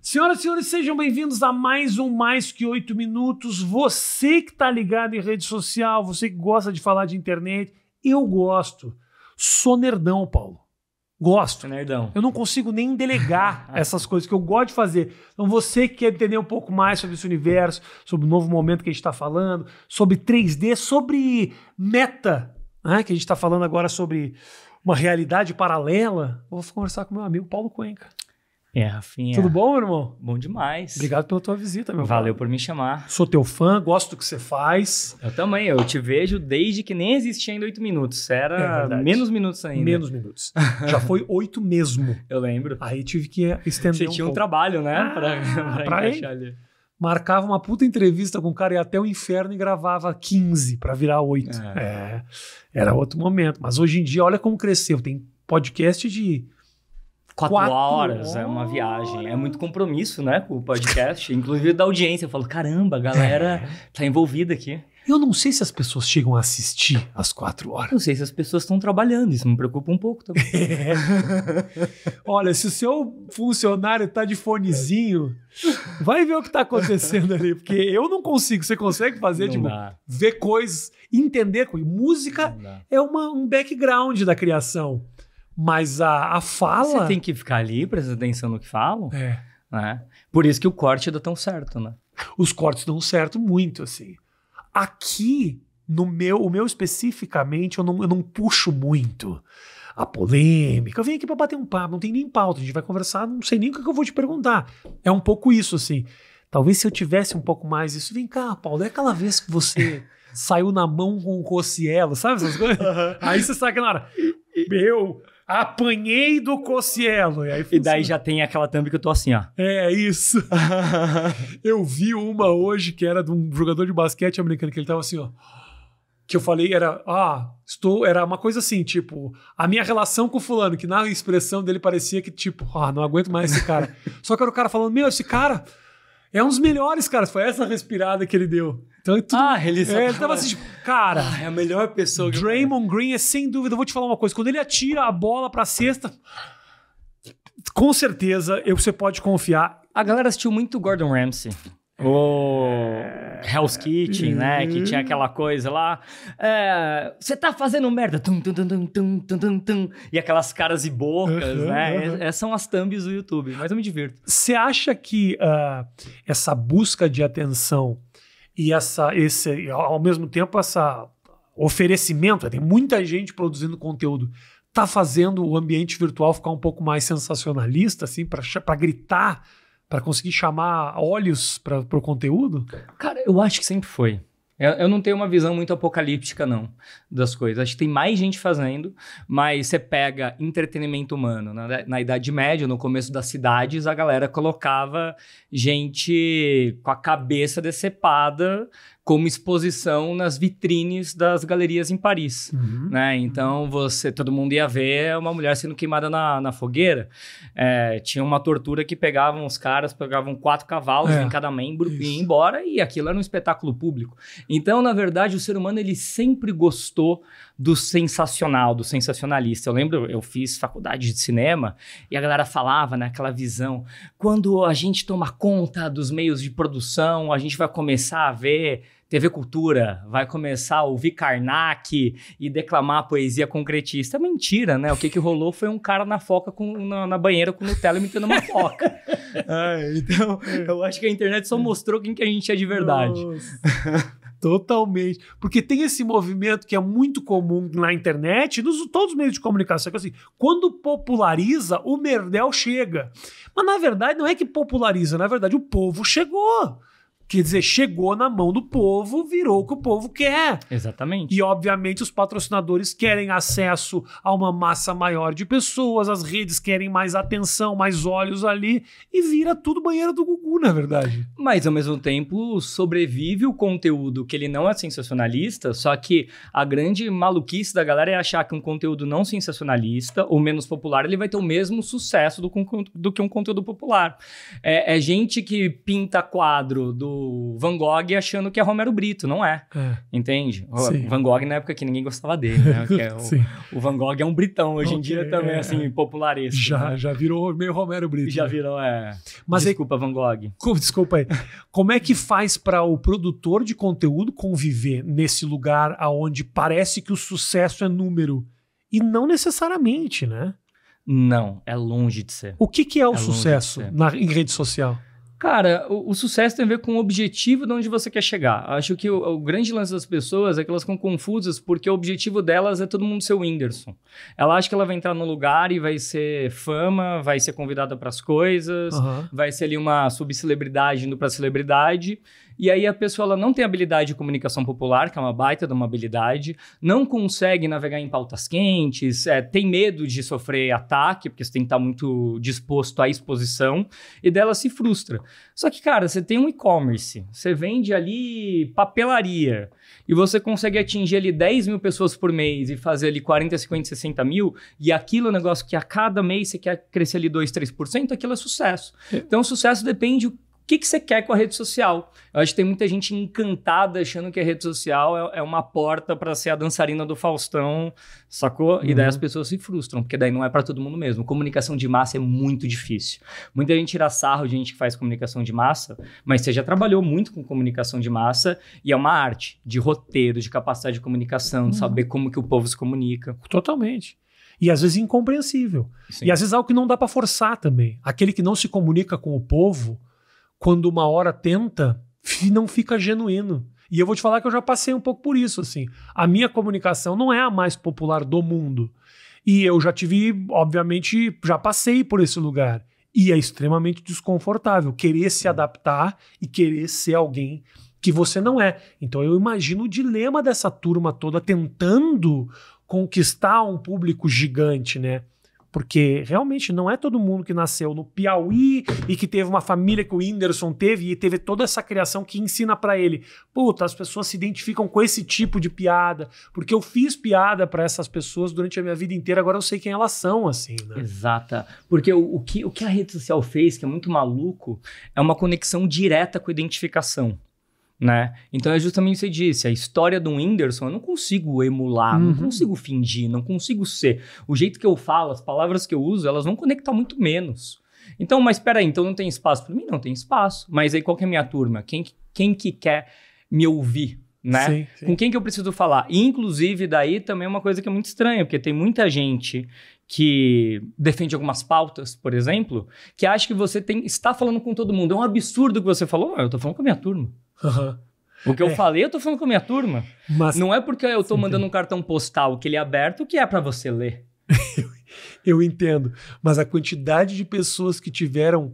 Senhoras e senhores, sejam bem-vindos a mais um Mais Que Oito Minutos. Você que está ligado em rede social, você que gosta de falar de internet, eu gosto. Sou nerdão, Paulo. Gosto. Nerdão. Eu não consigo nem delegar essas coisas que eu gosto de fazer. Então, você que quer entender um pouco mais sobre esse universo, sobre o novo momento que a gente está falando, sobre 3D, sobre meta, né? que a gente está falando agora sobre uma realidade paralela, vou conversar com meu amigo Paulo Cuenca. É, Rafinha. Tudo bom, meu irmão? Bom demais. Obrigado pela tua visita, meu Valeu por me chamar. Sou teu fã, gosto do que você faz. Eu também, eu te vejo desde que nem existia ainda oito minutos. Era é menos minutos ainda. Menos minutos. Já foi oito mesmo. Eu lembro. Aí tive que estender. Você um tinha pouco. um trabalho, né? Ah, pra, pra, pra encaixar ali marcava uma puta entrevista com o cara e até o inferno e gravava 15 para virar 8. É. É, era outro momento. Mas hoje em dia, olha como cresceu. Tem podcast de. Quatro, quatro horas, horas, é uma viagem. É muito compromisso, né, com o podcast. Inclusive da audiência. Eu falo, caramba, a galera é. tá envolvida aqui. Eu não sei se as pessoas chegam a assistir às quatro horas. Não sei se as pessoas estão trabalhando, isso me preocupa um pouco também. É. Olha, se o seu funcionário está de fonezinho, vai ver o que está acontecendo ali, porque eu não consigo. Você consegue fazer, tipo, ver coisas, entender coisas. Música é uma, um background da criação, mas a, a fala. Você tem que ficar ali, prestando atenção no que falam. É. Né? Por isso que o corte dá tão certo, né? Os cortes dão certo muito, assim. Aqui, no meu, o meu especificamente, eu não, eu não puxo muito a polêmica. Eu vim aqui para bater um papo, não tem nem pauta, a gente vai conversar, não sei nem o que eu vou te perguntar. É um pouco isso, assim. Talvez se eu tivesse um pouco mais isso, vem cá, Paulo, é aquela vez que você saiu na mão com o Rocielo, sabe essas coisas? Uhum. Aí você sai na hora, meu, Apanhei do Cocielo. E, aí e daí assim. já tem aquela thumb que eu tô assim, ó. É, é isso. eu vi uma hoje que era de um jogador de basquete americano, que ele tava assim, ó. Que eu falei, era, ah, estou. Era uma coisa assim, tipo, a minha relação com o fulano, que na expressão dele parecia que, tipo, ah, não aguento mais esse cara. Só que era o cara falando, meu, esse cara é um dos melhores, cara. Foi essa respirada que ele deu. Então, é tudo... Ah, ele só... É, ele tava assim, tipo, cara. Ah, é a melhor pessoa que. Draymond Green é sem dúvida. Eu vou te falar uma coisa. Quando ele atira a bola para a cesta, com certeza eu, você pode confiar. A galera assistiu muito Gordon Ramsay. O é, Hell's Kitchen, uhum. né? Que uhum. tinha aquela coisa lá. Você é, tá fazendo merda. Tum, tum, tum, e aquelas caras e bocas, uhum, né? É, são as thumbs do YouTube, mas eu me divirto. Você acha que uh, essa busca de atenção e essa, esse, ao mesmo tempo, essa oferecimento, tem muita gente produzindo conteúdo, tá fazendo o ambiente virtual ficar um pouco mais sensacionalista, assim, para gritar para conseguir chamar olhos para o conteúdo? Cara, eu acho que sempre foi. Eu, eu, não tenho uma visão muito apocalíptica, não, das coisas. Acho que tem mais gente fazendo, mas você pega entretenimento humano. Né? na Idade Média, no começo das cidades, a galera colocava gente com a cabeça decepada como exposição nas vitrines das galerias em Paris, uhum. né? Então você, todo mundo ia ver uma mulher sendo queimada na, na fogueira. É, tinha uma tortura que pegavam os caras, pegavam quatro cavalos é. em cada membro e embora e aquilo era um espetáculo público. Então, na verdade, o ser humano ele sempre gostou do sensacional, do sensacionalista. Eu lembro, eu fiz faculdade de cinema e a galera falava naquela né, visão, quando a gente toma conta dos meios de produção, a gente vai começar a ver TV Cultura vai começar a ouvir Karnak e declamar poesia concretista. É mentira, né? O que, que rolou foi um cara na foca com, na, na banheira com Nutella imitando uma foca. então, eu acho que a internet só mostrou quem que a gente é de verdade. Totalmente. Porque tem esse movimento que é muito comum na internet, nos todos os meios de comunicação, que assim, quando populariza, o merdel chega. Mas na verdade não é que populariza, na verdade o povo chegou. Quer dizer, chegou na mão do povo, virou o que o povo quer. Exatamente. E, obviamente, os patrocinadores querem acesso a uma massa maior de pessoas, as redes querem mais atenção, mais olhos ali, e vira tudo banheiro do Gugu, na verdade. Mas, ao mesmo tempo, sobrevive o conteúdo que ele não é sensacionalista, só que a grande maluquice da galera é achar que um conteúdo não sensacionalista ou menos popular ele vai ter o mesmo sucesso do, do que um conteúdo popular. É, é gente que pinta quadro do o Van Gogh achando que é Romero Brito, não é. é. Entende? Van Gogh na época que ninguém gostava dele, né? É o, o, Van Gogh é um britão hoje okay, em dia também, é. assim, popularista. Já, né? já virou meio Romero Brito. Já né? virou, é. Mas desculpa, aí, Van Gogh. Desculpa aí. Como é que faz para o produtor de conteúdo conviver nesse lugar aonde parece que o sucesso é número? E não necessariamente, né? Não, é longe de ser. O que, que é o é sucesso na, em rede social? Cara, o, o, sucesso tem a ver com o objetivo de onde você quer chegar. Acho que o, o, grande lance das pessoas é que elas ficam confusas porque o objetivo delas é todo mundo ser o Whindersson. Ela acha que ela vai entrar no lugar e vai ser fama, vai ser convidada para as coisas, uhum. vai ser ali uma subcelebridade indo para celebridade. E aí a pessoa ela não tem habilidade de comunicação popular, que é uma baita de uma habilidade, não consegue navegar em pautas quentes, é, tem medo de sofrer ataque, porque você tem que estar muito disposto à exposição, e dela se frustra. Só que, cara, você tem um e-commerce, você vende ali papelaria, e você consegue atingir ali 10 mil pessoas por mês e fazer ali 40, 50, 60 mil, e aquilo é um negócio que a cada mês você quer crescer ali 2, 3%, aquilo é sucesso. É. Então, o sucesso depende que, que você quer com a rede social. Eu acho que tem muita gente encantada achando que a rede social é, é uma porta para ser a dançarina do Faustão, sacou? Uhum. E daí uhum. as pessoas se frustram, porque daí não é para todo mundo mesmo. Comunicação de massa é muito difícil. Muita gente tira sarro de gente que faz comunicação de massa, mas você já trabalhou muito com comunicação de massa e é uma arte de roteiro, de capacidade de comunicação, de uhum. saber como que o povo se comunica. Totalmente e às vezes incompreensível. Sim. E às vezes algo que não dá para forçar também. Aquele que não se comunica com o povo, quando uma hora tenta, não fica genuíno. E eu vou te falar que eu já passei um pouco por isso, assim. A minha comunicação não é a mais popular do mundo. E eu já tive, obviamente, já passei por esse lugar. E é extremamente desconfortável querer se adaptar e querer ser alguém que você não é. Então eu imagino o dilema dessa turma toda tentando conquistar um público gigante, né? Porque realmente não é todo mundo que nasceu no Piauí e que teve uma família que o Whindersson teve e teve toda essa criação que ensina para ele. Puta, as pessoas se identificam com esse tipo de piada, porque eu fiz piada para essas pessoas durante a minha vida inteira, agora eu sei quem elas são, assim, né? Exata. Porque o, o, que, o que a rede social fez, que é muito maluco, é uma conexão direta com a identificação né? Então é justamente o que você disse, a história do Whindersson eu não consigo emular, uhum. não consigo fingir, não consigo ser. O jeito que eu falo, as palavras que eu uso, elas vão conectar muito menos. Então, mas peraí, então não tem espaço para mim? Não tem espaço. Mas aí qual que é a minha turma? Quem, quem que quer me ouvir? Né? Sim, sim. Com quem que eu preciso falar? E, inclusive, daí também é uma coisa que é muito estranha, porque tem muita gente que defende algumas pautas, por exemplo, que acha que você tem, está falando com todo mundo. É um absurdo o que você falou. Ah, eu estou falando com a minha turma. Uhum. O que é. eu falei, eu estou falando com a minha turma. Mas, não é porque eu estou mandando um cartão postal que ele é aberto que é para você ler. eu entendo. Mas a quantidade de pessoas que tiveram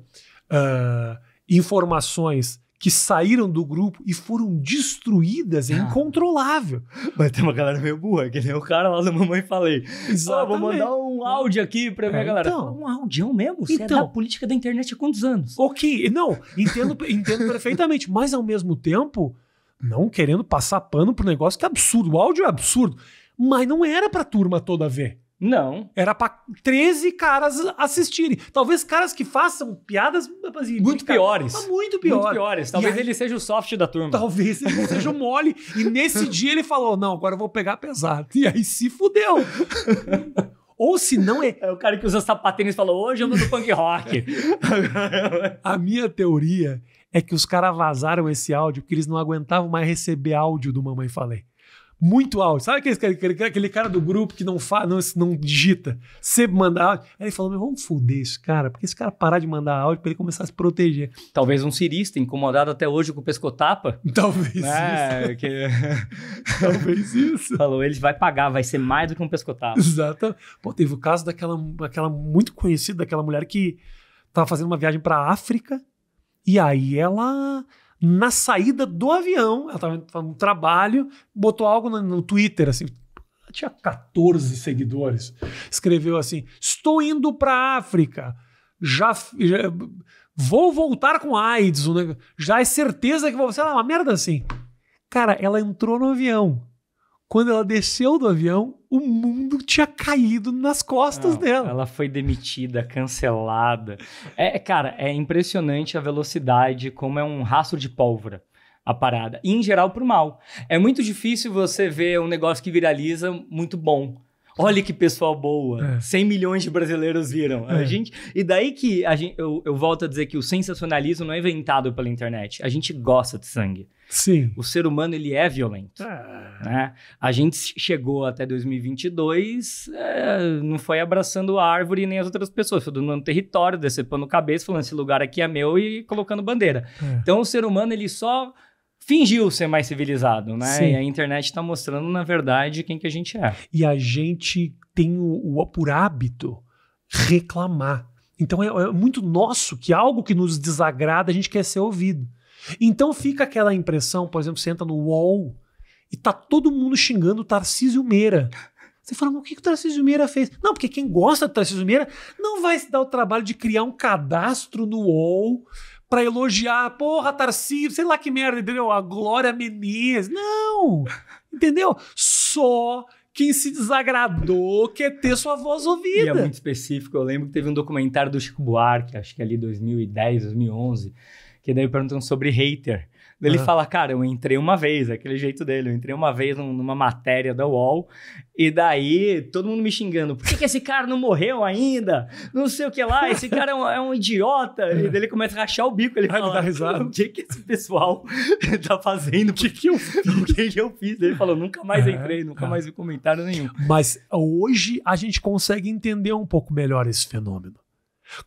uh, informações que saíram do grupo e foram destruídas é ah. incontrolável. Mas tem uma galera meio burra, que nem o cara lá da mamãe falei. Só vou mandar um áudio aqui pra minha é, galera. Então, um áudio mesmo? Você é então, é da política da internet há quantos anos? Ok, não, entendo, entendo perfeitamente, mas ao mesmo tempo, não querendo passar pano pro negócio que é absurdo. O áudio é absurdo. Mas não era pra turma toda ver. Não. Era pra 13 caras assistirem. Talvez caras que façam piadas assim, muito ah, piores. muito pior. Muito piores. Talvez aí, ele seja o soft da turma. Talvez ele seja o mole. E nesse dia ele falou: não, agora eu vou pegar pesado. E aí se fudeu. Ou se não é. É o cara que usa sapatênis e falou: hoje eu vou do punk rock. A minha teoria é que os caras vazaram esse áudio porque eles não aguentavam mais receber áudio do Mamãe Falei muito áudio Sabe aquele, aquele, aquele cara do grupo que não, fa, não, não digita? Sempre manda áudio. Aí ele falou: vamos foder esse cara, porque esse cara parar de mandar áudio para ele começar a se proteger. Talvez um cirista incomodado até hoje com o pescotapa. Talvez né? isso. Que... Talvez isso. Falou: ele vai pagar, vai ser mais do que um pescotapa. Exato. Pô, teve o caso daquela, daquela muito conhecida, daquela mulher que tava fazendo uma viagem para África e aí ela na saída do avião, ela estava no trabalho, botou algo no, no Twitter, assim, tinha 14 seguidores. Escreveu assim: Estou indo para a África, já, já, vou voltar com AIDS, né? já é certeza que vou. Sei lá, uma merda assim. Cara, ela entrou no avião. Quando ela desceu do avião, o mundo tinha caído nas costas dela. Ela foi demitida, cancelada. É, cara, é impressionante a velocidade, como é um rastro de pólvora a parada. E em geral pro mal. É muito difícil você ver um negócio que viraliza muito bom. Olha que pessoa boa. É. 100 milhões de brasileiros viram. É. A gente, e daí que a gente, eu, eu volto a dizer que o sensacionalismo não é inventado pela internet. A gente gosta de sangue. Sim. O ser humano ele é violento. Ah. Né? A gente chegou até 2022, é, não foi abraçando a árvore nem as outras pessoas, foi dominando território, decepando cabeça, falando esse lugar aqui é meu e colocando bandeira. É. Então o ser humano ele só fingiu ser mais civilizado, né? Sim. E a internet está mostrando na verdade quem que a gente é. E a gente tem o, o por hábito reclamar. Então é, é muito nosso que algo que nos desagrada a gente quer ser ouvido. Então fica aquela impressão, por exemplo, você entra no UOL e tá todo mundo xingando o Tarcísio Meira. Você fala, mas o que, que o Tarcísio Meira fez? Não, porque quem gosta do Tarcísio Meira não vai se dar o trabalho de criar um cadastro no UOL para elogiar, porra, Tarcísio, sei lá que merda, entendeu? A Glória Menezes. Não! Entendeu? Só quem se desagradou quer ter sua voz ouvida. E é muito específico. Eu lembro que teve um documentário do Chico Buarque, acho que é ali 2010, 2011 que daí perguntam sobre hater. Ele fala, cara, eu entrei uma vez, aquele jeito dele, eu entrei uma vez numa matéria da UOL, e daí todo mundo me xingando, por que, que esse cara não morreu ainda? Não sei o que lá, esse cara é um, é um idiota. E daí ele começa a rachar o bico, ele Ai, fala, risada. o que que esse pessoal tá fazendo? O que que eu fiz? que que eu fiz? Ele falou, nunca mais é. entrei, nunca é. mais vi comentário nenhum. Mas hoje a gente consegue entender um pouco melhor esse fenômeno.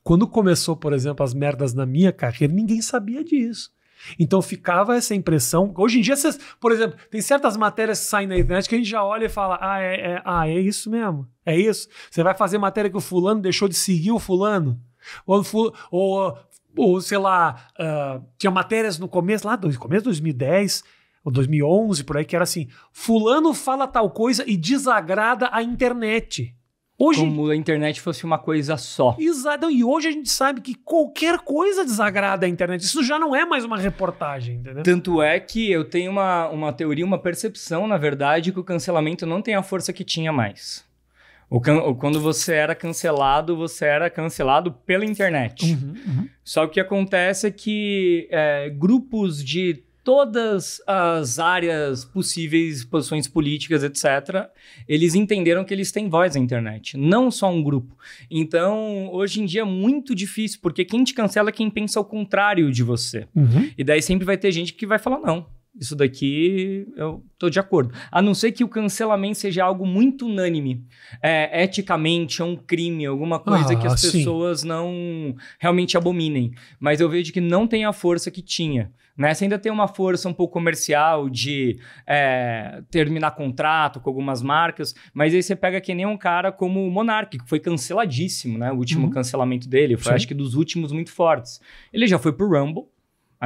Quando começou, por exemplo, as merdas na minha carreira, ninguém sabia disso. Então ficava essa impressão. Hoje em dia, por exemplo, tem certas matérias que saem na internet que a gente já olha e fala: ah, é, é, ah, é isso mesmo. É isso. Você vai fazer matéria que o fulano deixou de seguir o fulano. Ou, ou, ou sei lá, uh, tinha matérias no começo, lá do começo de 2010 ou 2011, por aí, que era assim: Fulano fala tal coisa e desagrada a internet. Hoje, Como a internet fosse uma coisa só. Exato. E hoje a gente sabe que qualquer coisa desagrada a internet. Isso já não é mais uma reportagem, entendeu? Tanto é que eu tenho uma, uma teoria, uma percepção, na verdade, que o cancelamento não tem a força que tinha mais. O quando você era cancelado, você era cancelado pela internet. Uhum, uhum. Só que o que acontece é que é, grupos de todas as áreas possíveis, posições políticas, etc., eles entenderam que eles têm voz na internet, não só um grupo. Então, hoje em dia é muito difícil, porque quem te cancela é quem pensa o contrário de você. Uhum. E daí sempre vai ter gente que vai falar não isso daqui eu estou de acordo. A não ser que o cancelamento seja algo muito unânime. É, eticamente, é um crime, alguma coisa ah, que as sim. pessoas não realmente abominem. Mas eu vejo que não tem a força que tinha. Né? Você ainda tem uma força um pouco comercial de é, terminar contrato com algumas marcas, mas aí você pega que nem um cara como o Monark, que foi canceladíssimo, né? O último uhum. cancelamento dele foi, Sim. acho que, dos últimos muito fortes. Ele já foi pro Rumble,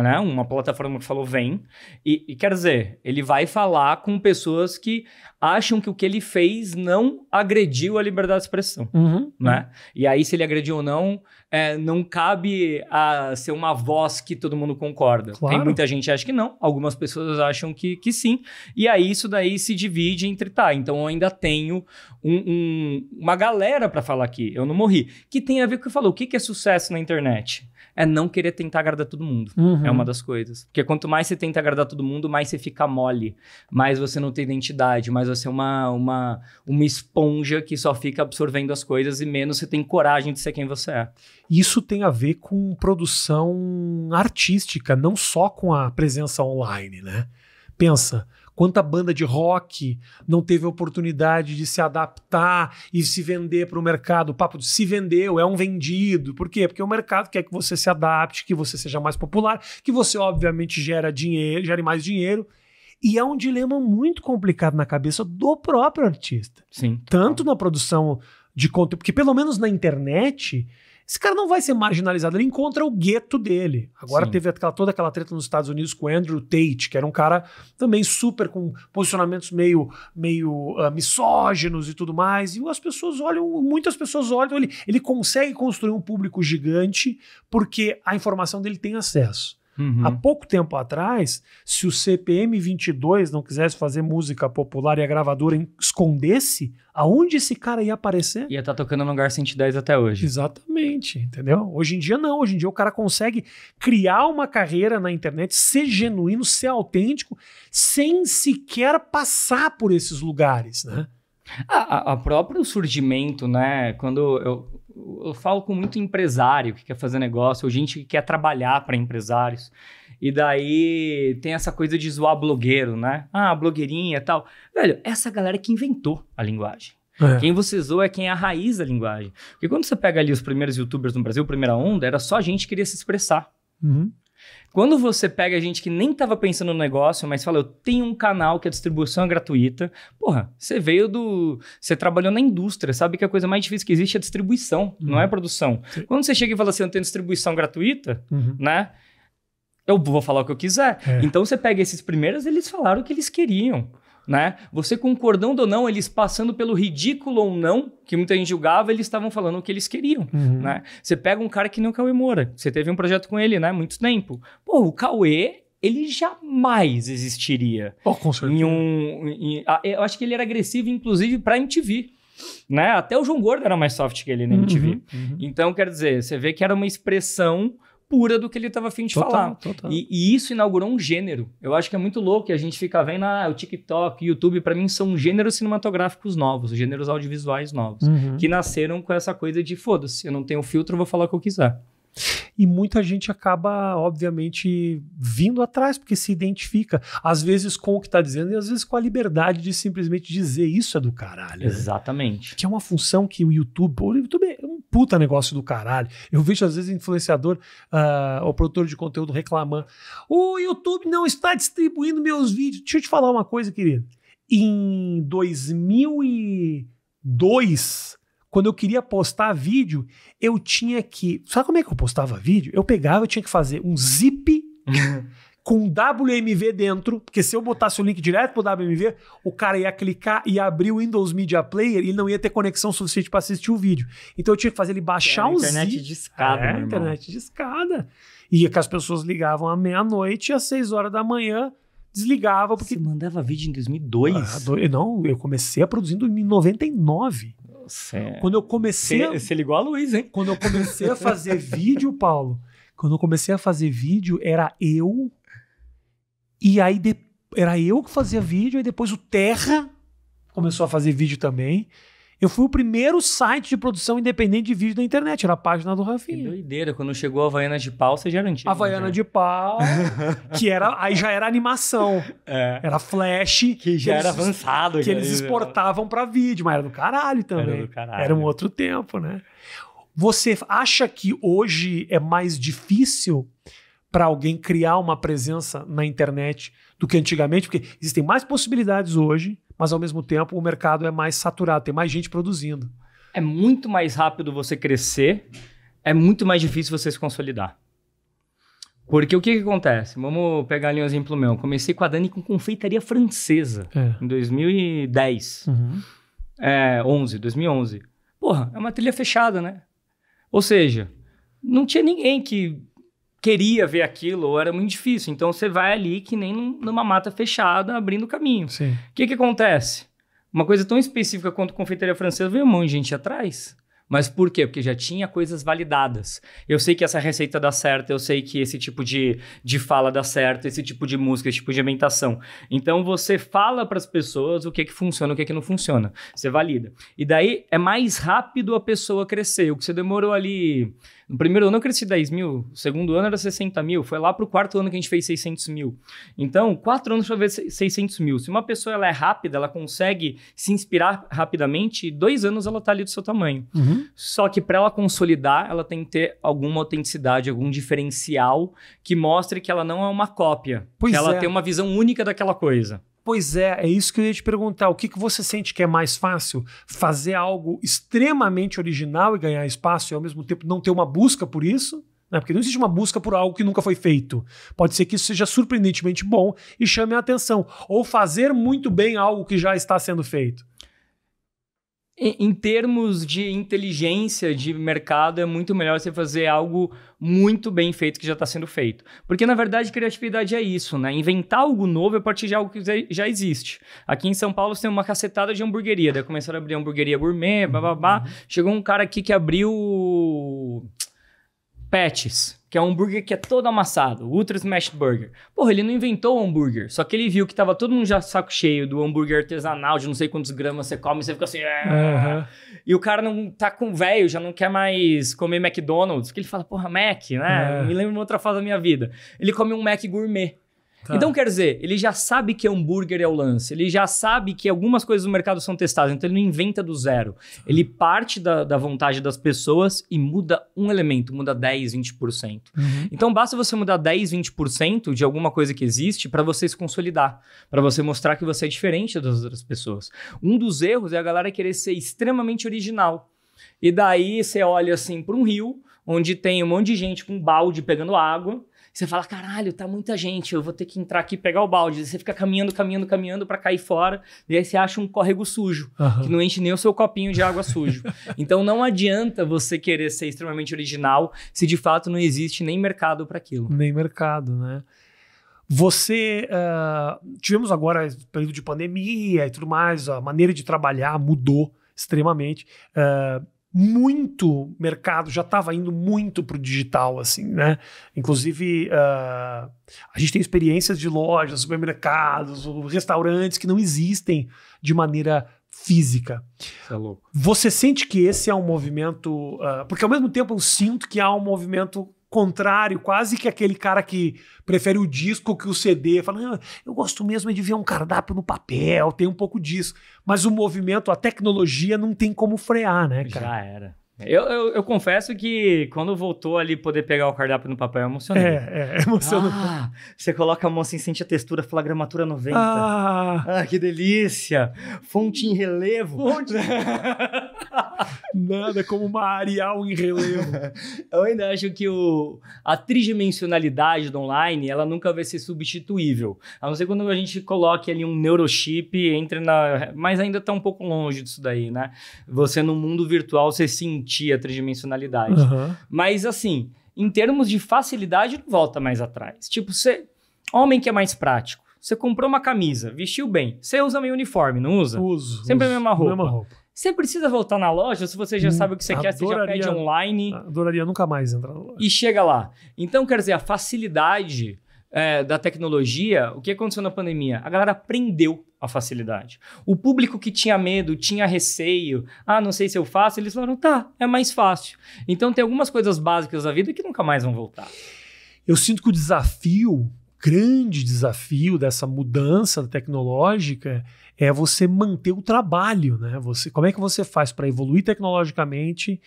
né? Uma plataforma que falou vem. E, e, quer dizer, ele vai falar com pessoas que acham que o que ele fez não agrediu a liberdade de expressão, uhum, né? E aí, se ele agrediu ou não, é, não cabe a ser uma voz que todo mundo concorda. Claro. Tem muita gente que acha que não, algumas pessoas acham que, que sim. E aí, isso daí se divide entre, tá, então eu ainda tenho um, um, uma galera para falar aqui, eu não morri. Que tem a ver com o que eu falou, o que, que é sucesso na internet? é não querer tentar agradar todo mundo. Uhum. É uma das coisas. Porque quanto mais você tenta agradar todo mundo, mais você fica mole, mais você não tem identidade, mais mas você é uma, uma, uma esponja que só fica absorvendo as coisas e menos você tem coragem de ser quem você é. Isso tem a ver com produção artística, não só com a presença online, né? Pensa, quanta banda de rock não teve oportunidade de se adaptar e se vender para o mercado. O papo de se vendeu é um vendido. Por quê? Porque o mercado quer que você se adapte, que você seja mais popular, que você obviamente gera dinheiro, gere mais dinheiro e é um dilema muito complicado na cabeça do próprio artista. Sim. Tanto na produção de conteúdo, porque pelo menos na internet, esse cara não vai ser marginalizado, ele encontra o gueto dele. Agora Sim. teve aquela, toda aquela treta nos Estados Unidos com o Andrew Tate, que era um cara também super com posicionamentos meio, meio uh, misóginos e tudo mais. E as pessoas olham, muitas pessoas olham, ele, ele consegue construir um público gigante porque a informação dele tem acesso. Uhum. Há pouco tempo atrás, se o CPM 22 não quisesse fazer música popular e a gravadora escondesse, aonde esse cara ia aparecer? Ia estar tá tocando no lugar 110 até hoje. Exatamente, entendeu? Hoje em dia não, hoje em dia o cara consegue criar uma carreira na internet, ser genuíno, ser autêntico, sem sequer passar por esses lugares, né? A, a, a, próprio surgimento, né? Quando eu eu falo com muito empresário que quer fazer negócio, ou gente que quer trabalhar para empresários. E daí tem essa coisa de zoar blogueiro, né? Ah, blogueirinha tal. Velho, essa é galera que inventou a linguagem. É. Quem você zoa é quem é a raiz da linguagem. Porque quando você pega ali os primeiros youtubers no Brasil, primeira onda, era só gente que queria se expressar. Uhum. Quando você pega gente que nem estava pensando no negócio, mas fala, eu tenho um canal que a distribuição é gratuita. Porra, você veio do. Você trabalhou na indústria, sabe que é a coisa mais difícil que existe é a distribuição, uhum. não é produção. Sim. Quando você chega e fala assim, eu tenho distribuição gratuita, uhum. né? Eu vou falar o que eu quiser. É. Então você pega esses primeiros, eles falaram o que eles queriam né? Você concordando ou não, eles passando pelo ridículo ou não, que muita gente julgava, eles estavam falando o que eles queriam, uhum. né? Você pega um cara que nem o Cauê Moura, você teve um projeto com ele, né? Muito tempo. Pô, o Cauê, ele jamais existiria. Oh, com certeza. Em um, em, eu acho que ele era agressivo, inclusive, pra MTV. Né? Até o João Gordo era mais soft que ele na MTV. Uhum, uhum. Então, quer dizer, você vê que era uma expressão pura do que ele estava afim de total, falar. Total. E, e, isso inaugurou um gênero. Eu acho que é muito louco que a gente fica vendo ah, o TikTok, YouTube, para mim são gêneros cinematográficos novos, gêneros audiovisuais novos, uhum. que nasceram com essa coisa de foda-se, eu não tenho filtro, eu vou falar o que eu quiser. E muita gente acaba, obviamente, vindo atrás, porque se identifica, às vezes com o que está dizendo e às vezes com a liberdade de simplesmente dizer isso é do caralho. Né? Exatamente. Né? Que é uma função que o YouTube, o YouTube é um puta negócio do caralho. Eu vejo, às vezes, influenciador uh, ou produtor de conteúdo reclamando: o YouTube não está distribuindo meus vídeos. Deixa eu te falar uma coisa, querido. Em 2002, quando eu queria postar vídeo, eu tinha que. Sabe como é que eu postava vídeo? Eu pegava, eu tinha que fazer um zip com WMV dentro, porque se eu botasse o link direto pro WMV, o cara ia clicar e abrir o Windows Media Player e não ia ter conexão suficiente para assistir o vídeo. Então eu tinha que fazer ele baixar o internet zip. discada, é, internet de escada. E que as pessoas ligavam à meia-noite e às seis horas da manhã desligava porque Você mandava vídeo em 2002? Ah, não, eu comecei a produzir em 99. Deus. É. Quando eu comecei. Você ligou a Luiz, hein? Quando eu comecei a fazer vídeo, Paulo. Quando eu comecei a fazer vídeo, era eu. E aí de, era eu que fazia vídeo, e depois o Terra começou a fazer vídeo também. Eu fui o primeiro site de produção independente de vídeo da internet, era a página do Rafinha. Que doideira, quando chegou a Havaiana de Pau, você já era antigo. Havaiana né? de Pau, que era, aí já era animação. É. Era flash. Que já que era eles, avançado. Que eles exportavam para vídeo, mas era do caralho também. Era do caralho. Era um outro tempo, né? Você acha que hoje é mais difícil para alguém criar uma presença na internet do que antigamente? Porque existem mais possibilidades hoje mas ao mesmo tempo o mercado é mais saturado, tem mais gente produzindo. É muito mais rápido você crescer, é muito mais difícil você se consolidar. Porque o que, que acontece? Vamos pegar ali um exemplo meu. Eu comecei com a Dani com confeitaria francesa é. em 2010. Uhum. É, 11, 2011. Porra, é uma trilha fechada, né? Ou seja, não tinha ninguém que queria ver aquilo, ou era muito difícil. Então você vai ali que nem numa mata fechada, abrindo o caminho. O que, que acontece? Uma coisa tão específica quanto confeitaria francesa veio um monte de gente atrás. Mas por quê? Porque já tinha coisas validadas. Eu sei que essa receita dá certo, eu sei que esse tipo de, de fala dá certo, esse tipo de música, esse tipo de ambientação. Então você fala para as pessoas o que é que funciona, o que é que não funciona. Você valida. E daí é mais rápido a pessoa crescer. O que você demorou ali no primeiro ano eu cresci 10 mil, no segundo ano era 60 mil, foi lá para o quarto ano que a gente fez 600 mil. Então, quatro anos para ver 600 mil. Se uma pessoa ela é rápida, ela consegue se inspirar rapidamente, dois anos ela está ali do seu tamanho. Uhum. Só que para ela consolidar, ela tem que ter alguma autenticidade, algum diferencial que mostre que ela não é uma cópia, pois que ela é. tem uma visão única daquela coisa. Pois é, é isso que eu ia te perguntar. O que, que você sente que é mais fácil? Fazer algo extremamente original e ganhar espaço e ao mesmo tempo não ter uma busca por isso? Né? Porque não existe uma busca por algo que nunca foi feito. Pode ser que isso seja surpreendentemente bom e chame a atenção. Ou fazer muito bem algo que já está sendo feito em termos de inteligência de mercado, é muito melhor você fazer algo muito bem feito que já está sendo feito. Porque, na verdade, criatividade é isso, né? Inventar algo novo é partir de algo que já existe. Aqui em São Paulo, você tem uma cacetada de hamburgueria. Daí começaram a abrir hamburgueria gourmet, babá Uhum. Chegou um cara aqui que abriu... Patches que é um hambúrguer que é todo amassado, Ultra Smash Burger. Porra, ele não inventou o hambúrguer, só que ele viu que tava todo mundo já saco cheio do hambúrguer artesanal, de não sei quantos gramas você come, você fica assim... Uhum. E o cara não tá com velho, já não quer mais comer McDonald's, porque ele fala, porra, Mac, né? Uhum. Me lembra uma outra fase da minha vida. Ele come um Mac gourmet. Tá. Então, quer dizer, ele já sabe que hambúrguer é o lance, ele já sabe que algumas coisas do mercado são testadas, então ele não inventa do zero. Tá. Ele parte da, da, vontade das pessoas e muda um elemento, muda 10, 20%. Uhum. Então, basta você mudar 10, 20% de alguma coisa que existe para você se consolidar, para você mostrar que você é diferente das outras pessoas. Um dos erros é a galera querer ser extremamente original. E daí você olha assim para um rio onde tem um monte de gente com um balde pegando água você fala, caralho, tá muita gente, eu vou ter que entrar aqui e pegar o balde. Você fica caminhando, caminhando, caminhando para cair fora, e aí você acha um córrego sujo, uhum. que não enche nem o seu copinho de água sujo. então não adianta você querer ser extremamente original se de fato não existe nem mercado para aquilo. Nem mercado, né? Você. Uh, tivemos agora período de pandemia e tudo mais, a maneira de trabalhar mudou extremamente. Uh, muito mercado já estava indo muito para o digital, assim, né? Inclusive, uh, a gente tem experiências de lojas, supermercados, restaurantes que não existem de maneira física. é louco. Você sente que esse é um movimento. Uh, porque ao mesmo tempo eu sinto que há um movimento contrário, quase que aquele cara que prefere o disco que o CD. Fala, ah, eu gosto mesmo é de ver um cardápio no papel, tem um pouco disso. Mas o movimento, a tecnologia não tem como frear, né, cara? Já era. Eu, eu, eu, confesso que quando voltou ali poder pegar o cardápio no papel, eu emocionei. É, é, emocionou. Ah, você coloca a mão assim, sente a textura, gramatura 90. Ah, ah que delícia! Fonte em relevo. Fonte. Nada como uma Arial em relevo. eu ainda acho que o, a tridimensionalidade do online, ela nunca vai ser substituível. A não ser quando a gente coloque ali um neurochip, entre na... Mas ainda tá um pouco longe disso daí, né? Você no mundo virtual, você sente sentir a tridimensionalidade. Uhum. Mas assim, em termos de facilidade, não volta mais atrás. Tipo, você. Homem que é mais prático. Você comprou uma camisa, vestiu bem. Você usa meio uniforme, não usa? Uso. Sempre uso, a mesma roupa. mesma roupa. Você precisa voltar na loja se você já hum, sabe o que você adoraria, quer, você já pede online. Adoraria nunca mais entrar na loja. E chega lá. Então, quer dizer, a facilidade é, da tecnologia, o que aconteceu na pandemia? A galera aprendeu a facilidade. O público que tinha medo, tinha receio, ah, não sei se eu faço, eles falaram, tá, é mais fácil. Então tem algumas coisas básicas da vida que nunca mais vão voltar. Eu sinto que o desafio, grande desafio dessa mudança tecnológica é você manter o trabalho, né? Você, como é que você faz para evoluir tecnologicamente,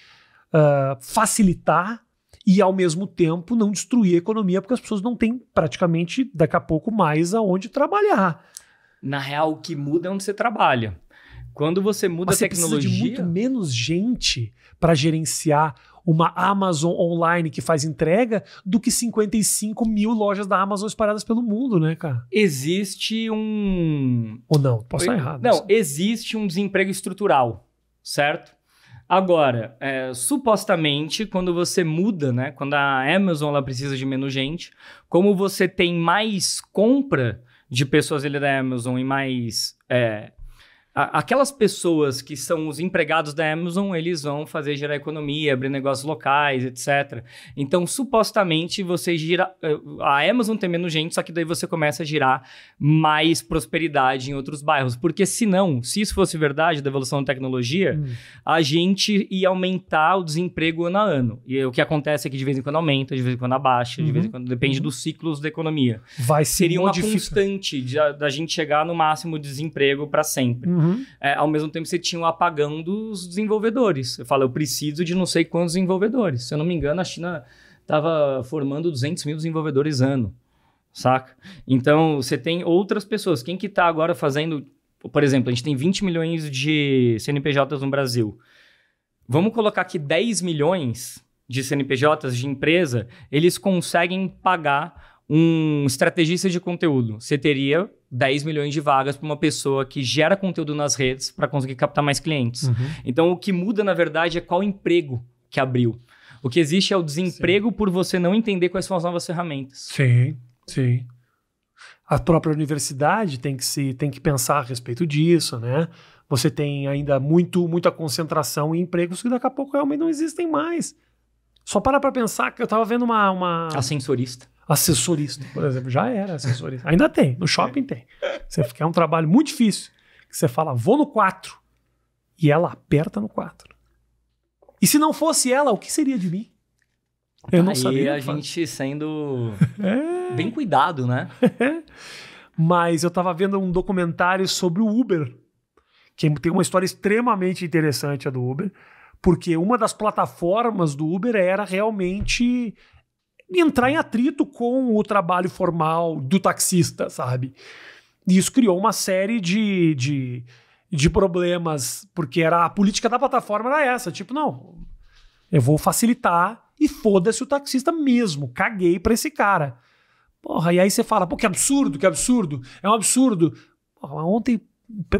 uh, facilitar e ao mesmo tempo não destruir a economia, porque as pessoas não têm praticamente daqui a pouco mais aonde trabalhar. Na real, o que muda é onde você trabalha. Quando você muda Mas a tecnologia. Você precisa de muito menos gente para gerenciar uma Amazon online que faz entrega do que 55 mil lojas da Amazon espalhadas pelo mundo, né, cara? Existe um. Ou não, posso estar errado. Não, existe um desemprego estrutural, certo? Agora, é, supostamente, quando você muda, né? Quando a Amazon ela precisa de menos gente, como você tem mais compra, de pessoas ali da Amazon e mais é, aquelas pessoas que são os empregados da Amazon, eles vão fazer gerar economia, abrir negócios locais, etc. Então, supostamente, você gira. Eh, a Amazon tem menos gente, só que daí você começa a girar mais prosperidade em outros bairros. Porque se não se isso fosse verdade, da evolução da tecnologia, hum. a gente ia aumentar o desemprego ano a ano. E o que acontece é que de vez em quando aumenta, de vez em quando abaixa, uhum. de vez em uhum. quando depende uhum. dos ciclos da economia. Vai ser Seria modifica. uma constante da gente chegar no máximo de desemprego para sempre. Uhum. Uhum. É, ao mesmo tempo, você tinha o um apagão dos desenvolvedores. Eu falo, eu preciso de não sei quantos desenvolvedores. Se eu não me engano, a China estava formando 200 mil desenvolvedores ano, saca? Então, você tem outras pessoas. Quem que está agora fazendo... Por exemplo, a gente tem 20 milhões de CNPJs no Brasil. Vamos colocar que 10 milhões de CNPJs de empresa, eles conseguem pagar um estrategista de conteúdo. Você teria 10 milhões de vagas para uma pessoa que gera conteúdo nas redes para conseguir captar mais clientes. Uhum. Então, o que muda, na verdade, é qual emprego que abriu. O que existe é o desemprego sim. por você não entender quais são as novas ferramentas. Sim, sim. A própria universidade tem que se tem que pensar a respeito disso, né? Você tem ainda muito muita concentração em empregos que daqui a pouco realmente não existem mais. Só para para pensar que eu estava vendo uma, uma. ascensorista assessorista, por exemplo. Já era assessorista. Ainda tem, no shopping tem. Você é um trabalho muito difícil, que você fala, vou no 4. E ela aperta no 4. E se não fosse ela, o que seria de mim? Eu Aí não sabia. a gente sendo é. bem cuidado, né? Mas eu estava vendo um documentário sobre o Uber, que tem uma história extremamente interessante a do Uber, porque uma das plataformas do Uber era realmente entrar em atrito com o trabalho formal do taxista, sabe? E isso criou uma série de, de, de problemas, porque era a política da plataforma era essa, tipo, não, eu vou facilitar e foda-se o taxista mesmo, caguei pra esse cara. Porra, e aí você fala, pô, que absurdo, que absurdo, é um absurdo. Porra, ontem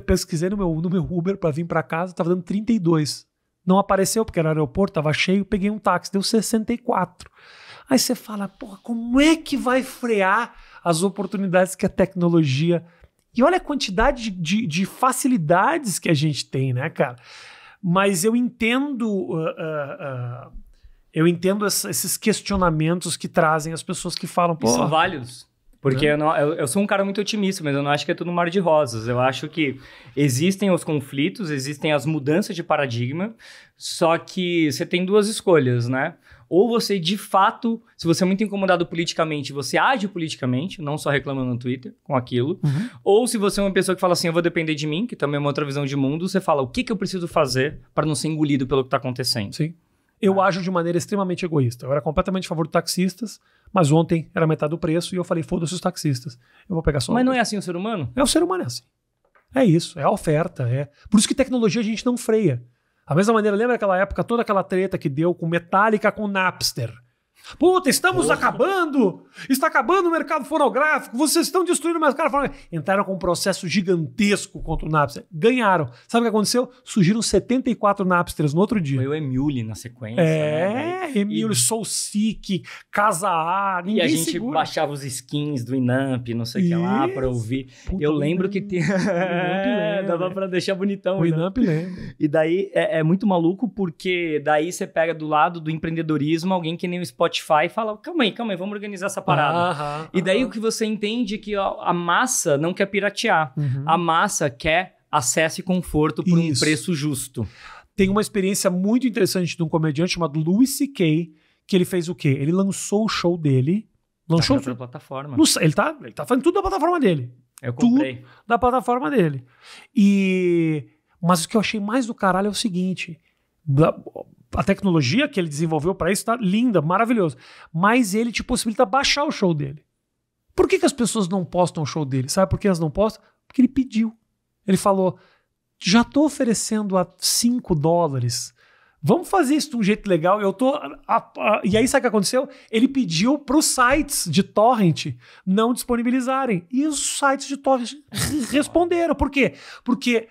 pesquisei no meu, no meu Uber para vir para casa, tava dando 32. Não apareceu porque era aeroporto, tava cheio, peguei um táxi, deu 64. Aí você fala, porra, como é que vai frear as oportunidades que a tecnologia. E olha a quantidade de, de, de facilidades que a gente tem, né, cara? Mas eu entendo. Uh, uh, uh, eu entendo esses questionamentos que trazem as pessoas que falam. Pô, são válidos. Porque né? eu, não, eu, eu, sou um cara muito otimista, mas eu não acho que é tudo mar de rosas. Eu acho que existem os conflitos, existem as mudanças de paradigma, só que você tem duas escolhas, né? Ou você, de fato, se você é muito incomodado politicamente, você age politicamente, não só reclamando no Twitter com aquilo. Uhum. Ou se você é uma pessoa que fala assim, eu vou depender de mim, que também é uma outra visão de mundo, você fala, o que, que eu preciso fazer para não ser engolido pelo que está acontecendo? Sim. Eu ah. ajo de maneira extremamente egoísta. Eu era completamente a favor dos taxistas, mas ontem era metade do preço e eu falei, foda-se os taxistas. Eu vou pegar só. Mas não é assim o ser humano? É o ser humano, é assim. É isso, é a oferta. É. Por isso que tecnologia a gente não freia. Da mesma maneira, lembra aquela época, toda aquela treta que deu com Metallica com Napster? Puta, estamos Porra. acabando! Está acabando o mercado fonográfico, vocês estão destruindo o mercado fonográfico. Entraram com um processo gigantesco contra o Napster. Ganharam. Sabe o que aconteceu? Surgiram 74 Napsters no outro dia. Foi o Emule na sequência. É, né? Emule, e... Soul Seek, Casa A, E a gente segura. baixava os skins do Inamp, não sei o que lá, pra ouvir. Puta Eu lembro que tem... é, dava pra deixar bonitão. O né? Inamp lembra. E daí é, é muito maluco, porque daí você pega do lado do empreendedorismo alguém que nem o Spotify Spotify e fala: calma aí, calma aí, vamos organizar essa parada. e daí o que você entende é que a massa não quer piratear, uhum. a massa quer acesso e conforto por Isso. um preço justo. Tem uma experiência muito interessante de um comediante chamado Louis C.K., que ele fez o quê? Ele lançou o show dele. Tá lançou tá o... plataforma. No... ele, tá, ele tá fazendo tudo da plataforma dele. Eu comprei. Tudo da plataforma dele. E... Mas o que eu achei mais do caralho é o seguinte da, a tecnologia que ele desenvolveu para isso está linda, maravilhosa. Mas ele te possibilita baixar o show dele. Por que, que as pessoas não postam o show dele? Sabe por que elas não postam? Porque ele pediu. Ele falou: já estou oferecendo a 5 dólares. Vamos fazer isso de um jeito legal. Eu tô. A, a, e aí, sabe o que aconteceu? Ele pediu para os sites de torrent não disponibilizarem. E os sites de torrent responderam. Por quê? Porque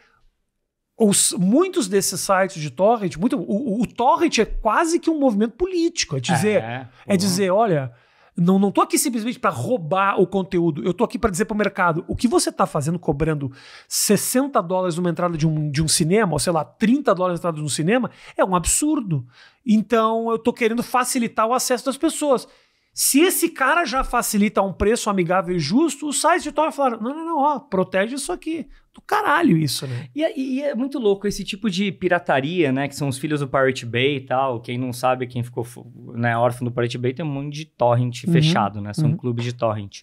os, muitos desses sites de torrent, muito, o, o, torrent é quase que um movimento político. É dizer, é, é uhum. dizer olha, não, não aqui simplesmente para roubar o conteúdo. Eu estou aqui para dizer para o mercado, o que você está fazendo cobrando 60 dólares numa entrada de um, de um cinema, ou sei lá, 30 dólares na entrada de um cinema, é um absurdo. Então eu estou querendo facilitar o acesso das pessoas. Se esse cara já facilita um preço amigável e justo, os sites de torrent falaram: não, não, não, ó, protege isso aqui do caralho isso, né? É, e, e, é muito louco esse tipo de pirataria, né? Que são os filhos do Pirate Bay e tal. Quem não sabe, quem ficou né, órfão do Pirate Bay, tem um monte de torrent uhum, fechado, né? São uhum. clubes de torrent.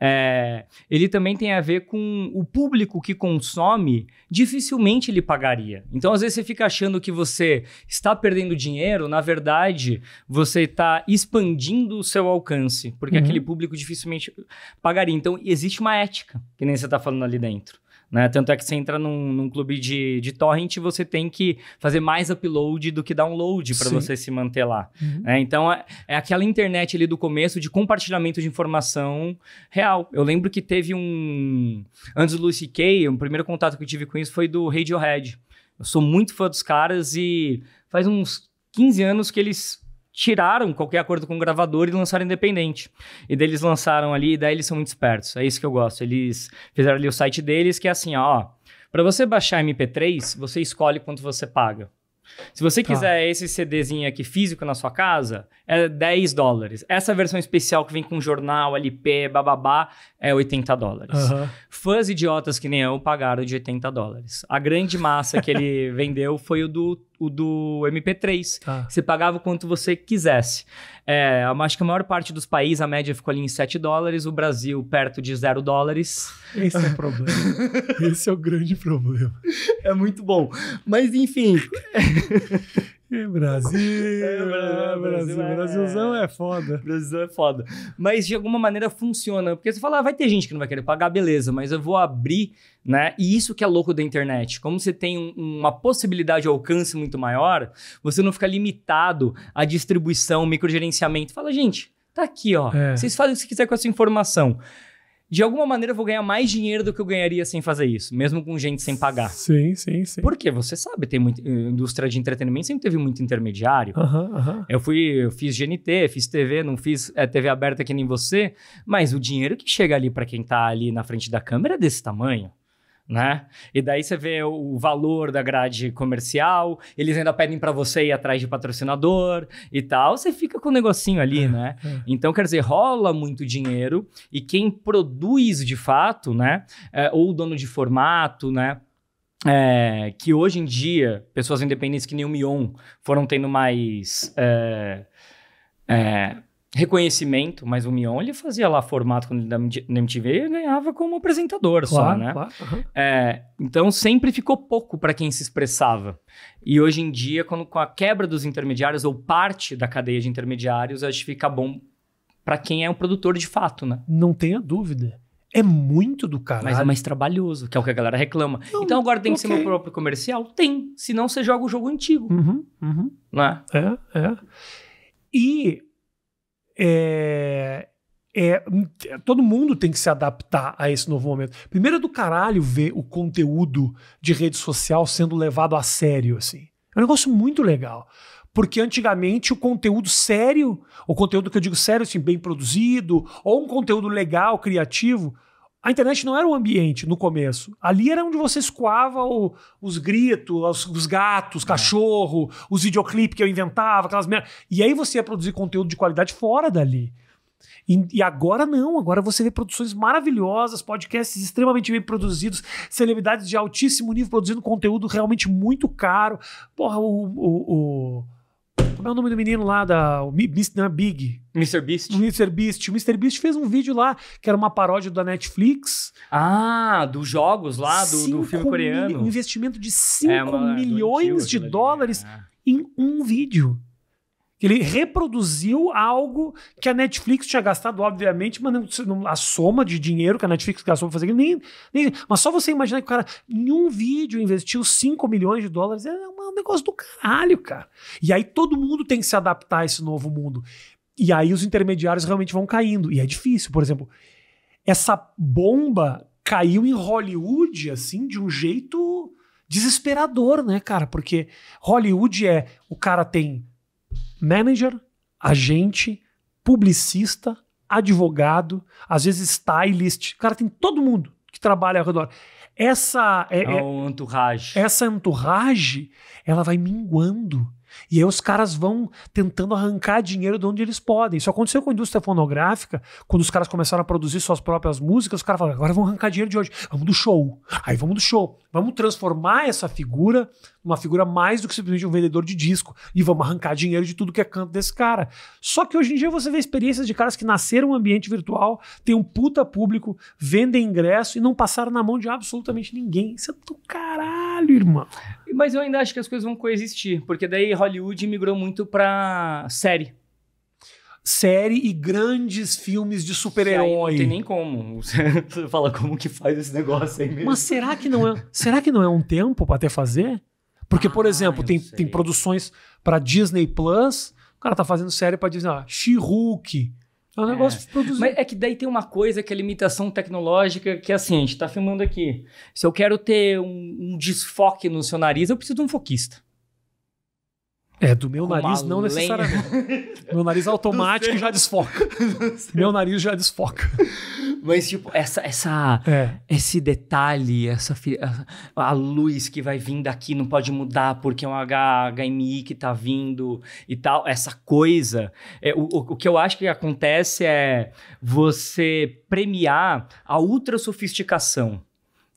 É, ele também tem a ver com o público que consome, dificilmente ele pagaria. Então, às vezes, você fica achando que você está perdendo dinheiro, na verdade, você está expandindo o seu alcance, porque uhum. aquele público dificilmente pagaria. Então, existe uma ética, que nem você está falando ali dentro. Né? Tanto é que você entra num, num clube de, de torrent você tem que fazer mais upload do que download para você se manter lá. Uhum. Né? Então, é, é, aquela internet ali do começo de compartilhamento de informação real. Eu lembro que teve um... Antes do lucy kay o primeiro contato que eu tive com isso foi do Radiohead. Eu sou muito fã dos caras e faz uns 15 anos que eles tiraram qualquer acordo com o gravador e lançaram independente. E daí eles lançaram ali, e daí eles são muito espertos. É isso que eu gosto. Eles fizeram ali o site deles que é assim, ó, para você baixar MP3, você escolhe quanto você paga. Se você tá. quiser esse CDzinho aqui físico na sua casa, é 10 dólares. Essa versão especial que vem com jornal, LP, bababá, é 80 dólares. Uhum. Fãs idiotas que nem eu pagaram de 80 dólares. A grande massa que ele vendeu foi o do o do MP3. Ah. Tá. Você pagava o quanto você quisesse. É, acho que a maior parte dos países, a média ficou ali em 7 dólares, o Brasil perto de 0 dólares. Esse é o problema. Esse é o grande problema. É muito bom. Mas, enfim. Brasil, é, Brasil, Brasil, Brasilzão é. é foda. Brasilzão é foda. Mas de alguma maneira funciona, porque você fala, ah, vai ter gente que não vai querer pagar, beleza, mas eu vou abrir, né? E isso que é louco da internet, como você tem um, uma possibilidade de alcance muito maior, você não fica limitado à distribuição, microgerenciamento. Fala, gente, tá aqui, ó. É. Vocês fazem o que quiser com essa informação de alguma maneira eu vou ganhar mais dinheiro do que eu ganharia sem fazer isso, mesmo com gente sem pagar. Sim, sim, sim. Porque você sabe, tem muita eh, indústria de entretenimento sempre teve muito intermediário. Uhum, uhum. Eu fui, eu fiz GNT, fiz TV, não fiz é, eh, TV aberta que nem você, mas o dinheiro que chega ali para quem tá ali na frente da câmera é desse tamanho né? E daí você vê o valor da grade comercial, eles ainda pedem para você ir atrás de patrocinador e tal, você fica com o um negocinho ali, é, né? É. Então, quer dizer, rola muito dinheiro e quem produz de fato, né? É, ou o dono de formato, né? É, que hoje em dia, pessoas independentes que nem o Mion foram tendo mais. É, é reconhecimento, mas o Mion ele fazia lá formato quando ele na MTV e ganhava como apresentador claro, só, né? Claro, uhum. é, então sempre ficou pouco para quem se expressava. E hoje em dia, quando com a quebra dos intermediários ou parte da cadeia de intermediários, acho que fica bom para quem é um produtor de fato, né? Não tenha dúvida. É muito do caralho. Mas é mais trabalhoso, que é o que a galera reclama. Não, então agora tem okay. que ser meu próprio comercial? Tem. Senão você joga o jogo antigo. Uhum, uhum. Né? É, é. E é, é, todo mundo tem que se adaptar a esse novo momento. Primeiro é do caralho ver o conteúdo de rede social sendo levado a sério, assim. É um negócio muito legal. Porque antigamente o conteúdo sério, o conteúdo que eu digo sério, assim, bem produzido, ou um conteúdo legal, criativo, a internet não era o ambiente no começo. Ali era onde você escoava o, os gritos, os, os gatos, é. cachorro, os videoclipes que eu inventava, aquelas merda. E aí você ia produzir conteúdo de qualidade fora dali. E, e, agora não, agora você vê produções maravilhosas, podcasts extremamente bem produzidos, celebridades de altíssimo nível produzindo conteúdo realmente muito caro. Porra, o, o, o como é o nome do menino lá da. O, né, Big. Mr. Beast. Mr. Beast. O Mr. Beast fez um vídeo lá que era uma paródia da Netflix. Ah, dos jogos lá, do, do filme coreano. Um investimento de 5 é, é milhões de dólares é. em um vídeo. Ele reproduziu algo que a Netflix tinha gastado, obviamente, mas não, a soma de dinheiro que a Netflix gastou para fazer aquilo, nem, nem, Mas só você imaginar que o cara, em um vídeo, investiu 5 milhões de dólares, é, é um negócio do caralho, cara. E aí todo mundo tem que se adaptar a esse novo mundo. E aí os intermediários realmente vão caindo. E é difícil, por exemplo. Essa bomba caiu em Hollywood, assim, de um jeito desesperador, né, cara? Porque Hollywood é o cara tem manager, agente, publicista, advogado, às vezes stylist. Cara, tem todo mundo que trabalha ao redor. Essa é, é, é entourage. Essa entourage, ela vai minguando. E aí os caras vão tentando arrancar dinheiro de onde eles podem. Isso aconteceu com a indústria fonográfica, quando os caras começaram a produzir suas próprias músicas, os caras falaram, agora vamos arrancar dinheiro de hoje, vamos do show. Aí vamos do show. Vamos transformar essa figura numa figura mais do que simplesmente um vendedor de disco. E vamos arrancar dinheiro de tudo que é canto desse cara. Só que hoje em dia você vê experiências de caras que nasceram um ambiente virtual, tem um puta público, vendem ingresso e não passaram na mão de absolutamente ninguém. Isso é do caralho, irmão. Mas eu ainda acho que as coisas vão coexistir, porque daí Hollywood migrou muito pra série série e grandes filmes de super-herói. Não tem nem como. Você fala como que faz esse negócio aí mesmo. Mas será que não é, será que não é um tempo para até fazer? Porque, ah, por exemplo, tem, tem produções para Disney Plus, o cara tá fazendo série para Disney, ah, She-Hulk, é um negócio é. produzido. Mas é que daí tem uma coisa que é limitação tecnológica, que é assim, a gente está filmando aqui. Se eu quero ter um, um desfoque no seu nariz, eu preciso de um foquista. É, do meu nariz não lenha. necessariamente. meu nariz automático já desfoca. meu nariz já desfoca. Mas, tipo, essa, essa, é. esse detalhe, essa a, a luz que vai vir daqui não pode mudar porque é um HMI que tá vindo e tal, essa coisa. É, o, o que eu acho que acontece é você premiar a ultra sofisticação,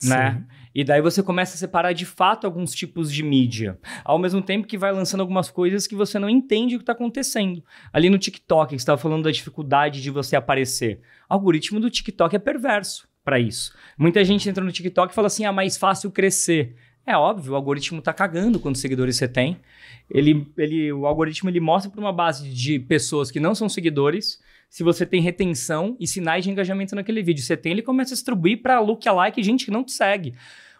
né? Sim. né? E daí você começa a separar de fato alguns tipos de mídia, ao mesmo tempo que vai lançando algumas coisas que você não entende o que está acontecendo. Ali no TikTok, que estava falando da dificuldade de você aparecer. O algoritmo do TikTok é perverso para isso. Muita gente entra no TikTok e fala assim: "Ah, mais fácil crescer". É óbvio, o algoritmo está cagando quantos seguidores você tem. Ele, ele, o algoritmo ele mostra para uma base de pessoas que não são seguidores se você tem retenção e sinais de engajamento naquele vídeo. Você tem, ele começa a distribuir para lookalike, gente que não te segue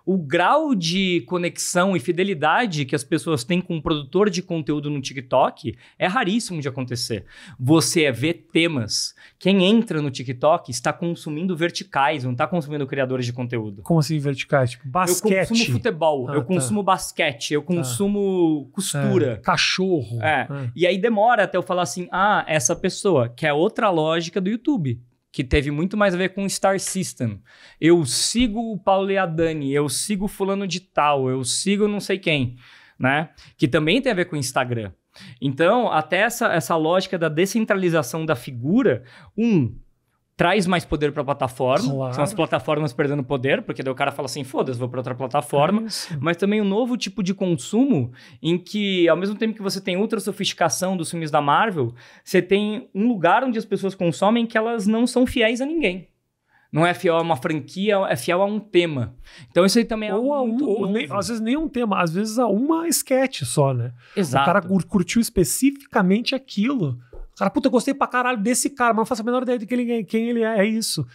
o grau de conexão e fidelidade que as pessoas têm com um produtor de conteúdo no TikTok é raríssimo de acontecer. Você é vê temas. Quem entra no TikTok está consumindo verticais, não está consumindo criadores de conteúdo. Como assim verticais? Tipo, basquete. Eu consumo futebol, ah, eu tá. consumo basquete, eu tá. consumo tá. costura. É. Cachorro. É. é. E aí demora até eu falar assim: ah, essa pessoa, que é outra lógica do YouTube que teve muito mais a ver com Star System. Eu sigo o Paulo Leadani, eu sigo fulano de tal, eu sigo não sei quem, né? Que também tem a ver com Instagram. Então, até essa, essa lógica da descentralização da figura, um, traz mais poder para a plataforma. Claro. São as plataformas perdendo poder, porque daí o cara fala assim, foda-se, vou para outra plataforma. É mas também um novo tipo de consumo em que, ao mesmo tempo que você tem ultra sofisticação dos filmes da Marvel, você tem um lugar onde as pessoas consomem que elas não são fiéis a ninguém. Não é fiel a uma franquia, é fiel a um tema. Então isso aí também é ou a um, ou nem, às vezes nem um tema, às vezes a uma esquete só, né? Exato. O cara curtiu especificamente aquilo cara, puta, eu gostei pra caralho desse cara, mas não faço a menor ideia de quem ele é. Quem ele é. é isso.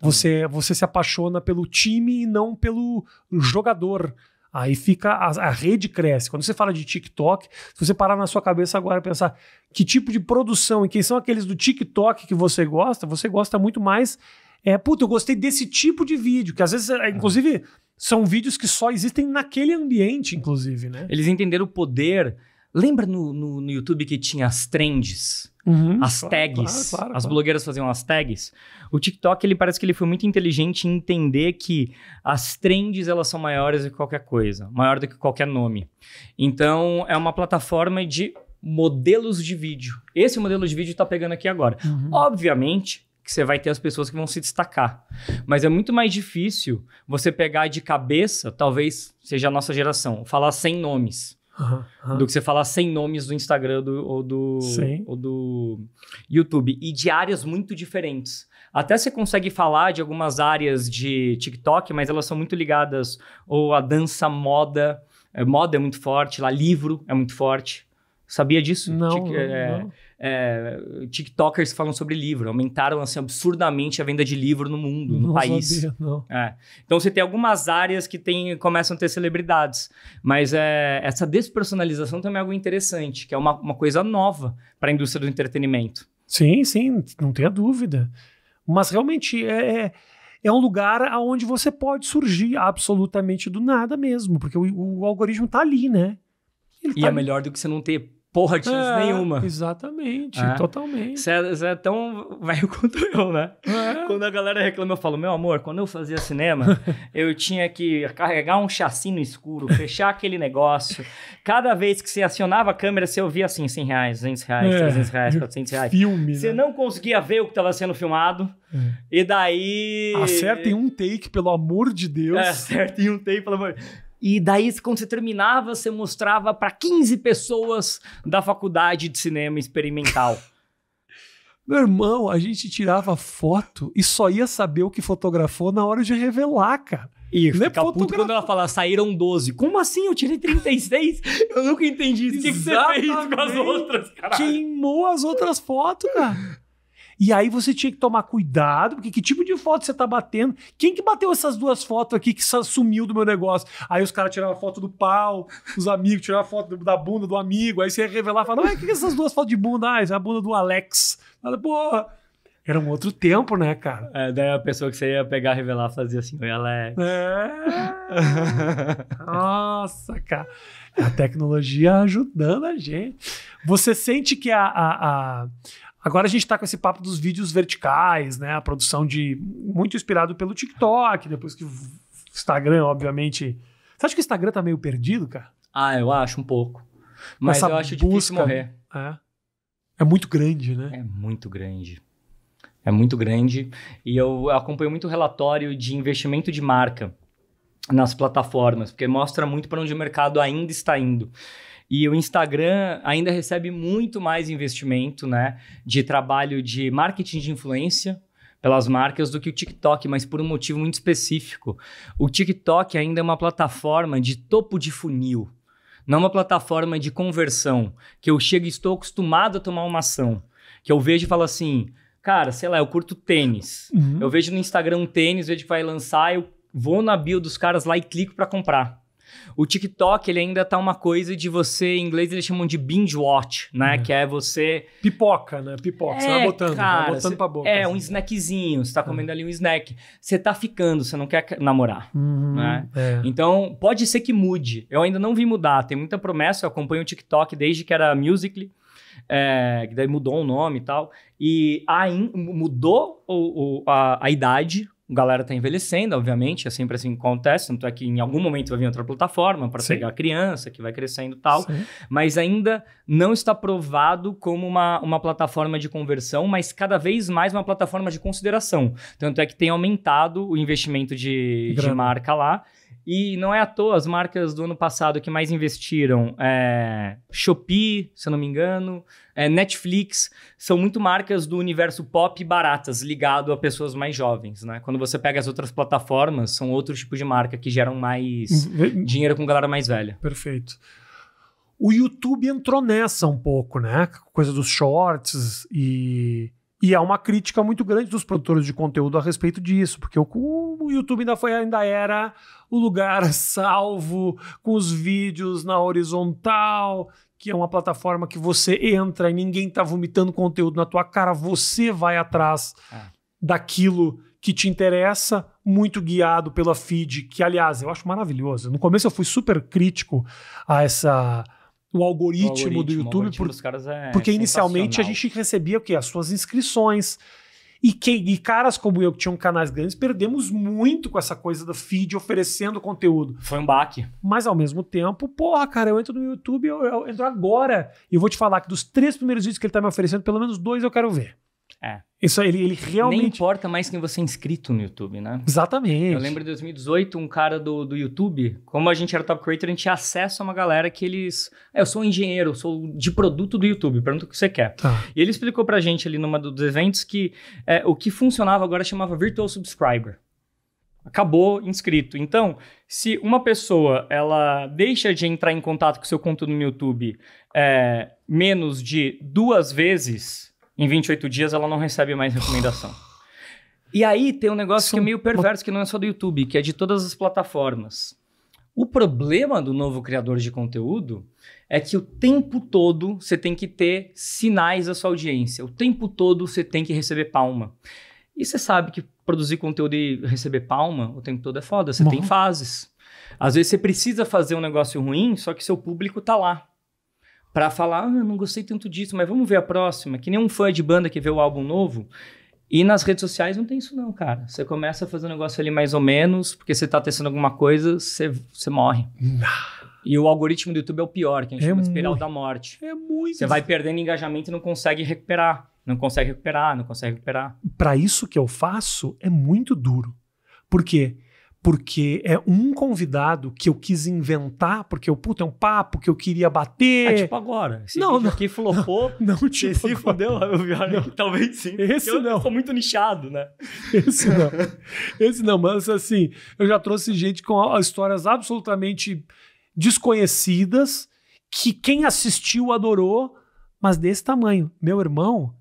Você, você se apaixona pelo time e não pelo jogador. Aí fica, a, a, rede cresce. Quando você fala de TikTok, se você parar na sua cabeça agora e pensar que tipo de produção e quem são aqueles do TikTok que você gosta, você gosta muito mais. É, puta, eu gostei desse tipo de vídeo, que às vezes, é, inclusive, são vídeos que só existem naquele ambiente, inclusive, né? Eles entenderam o poder. Lembra no, no, no YouTube que tinha as trends? Uhum, as tags. Claro, claro, claro, as blogueiras faziam as tags. O TikTok, ele parece que ele foi muito inteligente em entender que as trends, elas são maiores do que qualquer coisa. Maior do que qualquer nome. Então, é uma plataforma de modelos de vídeo. Esse modelo de vídeo está pegando aqui agora. Uhum. Obviamente que você vai ter as pessoas que vão se destacar, mas é muito mais difícil você pegar de cabeça, talvez seja a nossa geração, falar sem nomes. Uhum, Do que você falar sem nomes do Instagram do, ou, do, ou do YouTube. E de áreas muito diferentes. Até você consegue falar de algumas áreas de TikTok, mas elas são muito ligadas ou a dança, moda. É, moda é muito forte, lá livro é muito forte. Sabia disso? Não, Tic, é, não é, TikTokers falam sobre livro. Aumentaram assim, absurdamente a venda de livro no mundo, no não país. Sabia, não. É. Então você tem algumas áreas que tem, começam a ter celebridades. Mas é, essa despersonalização também é algo interessante, que é uma, uma coisa nova para a indústria do entretenimento. Sim, sim, não tenha dúvida. Mas realmente é, é é um lugar aonde você pode surgir absolutamente do nada mesmo, porque o, o algoritmo está ali, né? Ele e tá é ali. melhor do que você não ter porra de chance é, nenhuma. Exatamente, é. totalmente. Você é, é, tão velho quanto eu, né? É. Quando a galera reclama, eu falo, meu amor, quando eu fazia cinema, eu tinha que carregar um chassi no escuro, fechar aquele negócio. Cada vez que você acionava a câmera, você ouvia assim, 100 reais, 200 reais, é. 300 reais, 400 reais. Filme, Você né? não conseguia ver o que estava sendo filmado. É. E daí... Acerta em um take, pelo amor de Deus. É, acerta em um take, pelo amor de Deus. E daí, quando você terminava, você mostrava para 15 pessoas da faculdade de cinema experimental. Meu irmão, a gente tirava foto e só ia saber o que fotografou na hora de revelar, cara. E Não fica é puto quando ela fala, saíram 12. Como assim? Eu tirei 36? Eu nunca entendi isso. O que, que você fez com as outras, cara? Queimou as outras fotos, cara. E aí você tinha que tomar cuidado, porque que tipo de foto você tá batendo? Quem que bateu essas duas fotos aqui que sumiu do meu negócio? Aí os caras tiravam foto do pau, os amigos tiravam foto da bunda do amigo, aí você ia revelar e falar, o que, que é essas duas fotos de bunda? Ah, essa é a bunda do Alex. Fala, porra, era um outro tempo, né, cara? É, daí a pessoa que você ia pegar, revelar, fazia assim, oi, Alex. É. Nossa, cara. A tecnologia ajudando a gente. Você sente que a, a, a Agora a gente está com esse papo dos vídeos verticais, né? A produção de. Muito inspirado pelo TikTok, depois que o Instagram, obviamente. Você acha que o Instagram tá meio perdido, cara? Ah, eu acho um pouco. Mas Essa eu acho busca, difícil morrer. É, é muito grande, né? É muito grande. É muito grande. E eu acompanho muito relatório de investimento de marca nas plataformas, porque mostra muito para onde o mercado ainda está indo. E o Instagram ainda recebe muito mais investimento, né? De trabalho de marketing de influência pelas marcas do que o TikTok, mas por um motivo muito específico. O TikTok ainda é uma plataforma de topo de funil, não uma plataforma de conversão, que eu chego e estou acostumado a tomar uma ação, que eu vejo e falo assim, cara, sei lá, eu curto tênis. Uhum. Eu vejo no Instagram um tênis, vejo que vai lançar, eu vou na bio dos caras lá e clico para comprar. O TikTok, ele ainda tá uma coisa de você, em inglês eles chamam de binge watch, né? É. Que é você... Pipoca, né? Pipoca, é, você vai é, botando, cara, vai botando pra boca. É, assim. um snackzinho, você tá é. comendo ali um snack. Você tá ficando, você não quer namorar, uhum, né? Então, pode ser que mude. Eu ainda não vi mudar, tem muita promessa, eu acompanho o TikTok desde que era Musical.ly. É, que daí mudou o nome e tal. E a mudou o, o, a, a idade a galera está envelhecendo, obviamente, é sempre assim que acontece, tanto é que em algum momento vai vir outra plataforma para pegar a criança que vai crescendo e tal, Sim. mas ainda não está provado como uma, uma plataforma de conversão, mas cada vez mais uma plataforma de consideração. Tanto é que tem aumentado o investimento de, de marca lá. E não é à toa as marcas do ano passado que mais investiram, é, Shopee, se eu não me engano, é, Netflix, são muito marcas do universo pop baratas, ligado a pessoas mais jovens, né? Quando você pega as outras plataformas, são outros tipos de marca que geram mais uhum. dinheiro com galera mais velha. Perfeito. O YouTube entrou nessa um pouco, né? Coisa dos shorts e e há uma crítica muito grande dos produtores de conteúdo a respeito disso, porque o, o, YouTube ainda foi ainda era o lugar salvo com os vídeos na horizontal, que é uma plataforma que você entra e ninguém está vomitando conteúdo na tua cara, você vai atrás é. daquilo que te interessa, muito guiado pela feed, que aliás, eu acho maravilhoso. No começo eu fui super crítico a essa o algoritmo, o algoritmo do YouTube. Algoritmo por, caras é porque inicialmente a gente recebia o quê? As suas inscrições. E, que, e caras como eu, que tinham canais grandes, perdemos muito com essa coisa do feed oferecendo conteúdo. Foi um baque. Mas ao mesmo tempo, porra, cara, eu entro no YouTube, eu, eu entro agora. E eu vou te falar que dos três primeiros vídeos que ele tá me oferecendo, pelo menos dois eu quero ver. É. Isso, ele, ele realmente. não importa mais quem você é inscrito no YouTube, né? Exatamente. Eu lembro em 2018, um cara do, do YouTube, como a gente era top creator, a gente tinha acesso a uma galera que eles. É, eu sou um engenheiro, eu sou de produto do YouTube, pergunta o que você quer. Tá. E ele explicou pra gente ali numa dos eventos que é, o que funcionava agora chamava Virtual Subscriber acabou inscrito. Então, se uma pessoa ela deixa de entrar em contato com seu conteúdo no YouTube é, menos de duas vezes em 28 dias ela não recebe mais recomendação. E aí tem um negócio Isso que é meio perverso, que não é só do YouTube, que é de todas as plataformas. O problema do novo criador de conteúdo é que o tempo todo você tem que ter sinais da sua audiência. O tempo todo você tem que receber palma. E você sabe que produzir conteúdo e receber palma o tempo todo é foda. Você tem fases. Às vezes você precisa fazer um negócio ruim, só que seu público tá lá para falar, ah, não gostei tanto disso, mas vamos ver a próxima. Que nem um fã de banda que vê o álbum novo. E nas redes sociais não tem isso não, cara. Você começa a fazer um negócio ali mais ou menos, porque você tá testando alguma coisa, você, você morre. e o algoritmo do YouTube é o pior, que a gente é chama de espiral da morte. É muito. Você vai perdendo engajamento e não consegue recuperar. Não consegue recuperar, não consegue recuperar. Para isso que eu faço, é muito duro. Por quê? Porque porque é um convidado que eu quis inventar, porque eu, puta, é um papo que eu queria bater. É tipo agora. Esse não, não. Aqui flopou. Não, não tipo esse agora. fudeu, eu vi, olha, que, talvez sim. Esse eu, não. Eu sou muito nichado, né? Esse não. esse não, mas assim, eu já trouxe gente com histórias absolutamente desconhecidas que quem assistiu adorou, mas desse tamanho. Meu irmão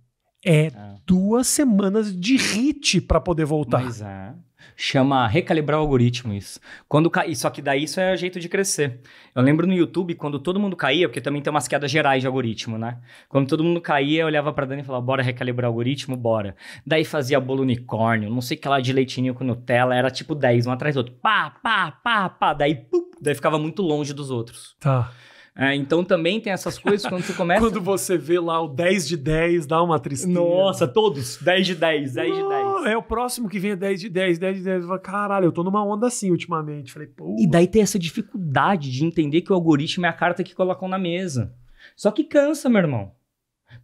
é ah. duas semanas de hit para poder voltar. Mas é. Chama recalibrar o algoritmo isso. Quando cair, só que daí isso é jeito de crescer. Eu lembro no YouTube, quando todo mundo caía, porque também tem umas quedas gerais de algoritmo, né? Quando todo mundo caía, eu olhava para Dani e falava, bora recalibrar o algoritmo, bora. Daí fazia bolo unicórnio, não sei o que lá de leitinho com Nutella, era tipo 10, um atrás do outro. Pá, pá, pá, pá. Daí, daí ficava muito longe dos outros. Tá. É, então também tem essas coisas quando você começa. quando você vê lá o 10 de 10, dá uma tristeza. Nossa, todos. 10 de 10, 10 de 10. É o próximo que vem é 10 de 10, 10 de 10. Eu falo, caralho, eu tô numa onda assim ultimamente. Falei, pô. E daí tem essa dificuldade de entender que o algoritmo é a carta que colocam na mesa. Só que cansa, meu irmão.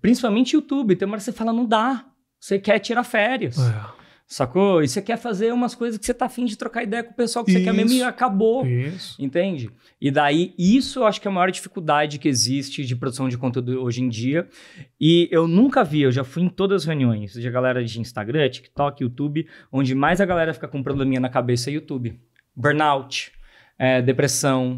Principalmente YouTube. Tem uma hora que você fala, não dá. Você quer tirar férias. É. Sacou? E você quer fazer umas coisas que você tá afim de trocar ideia com o pessoal que isso, você quer mesmo e acabou. Isso. Entende? E daí, isso eu acho que é a maior dificuldade que existe de produção de conteúdo hoje em dia. E eu nunca vi, eu já fui em todas as reuniões de galera de Instagram, TikTok, YouTube, onde mais a galera fica com um probleminha na cabeça é YouTube. Burnout, é, depressão.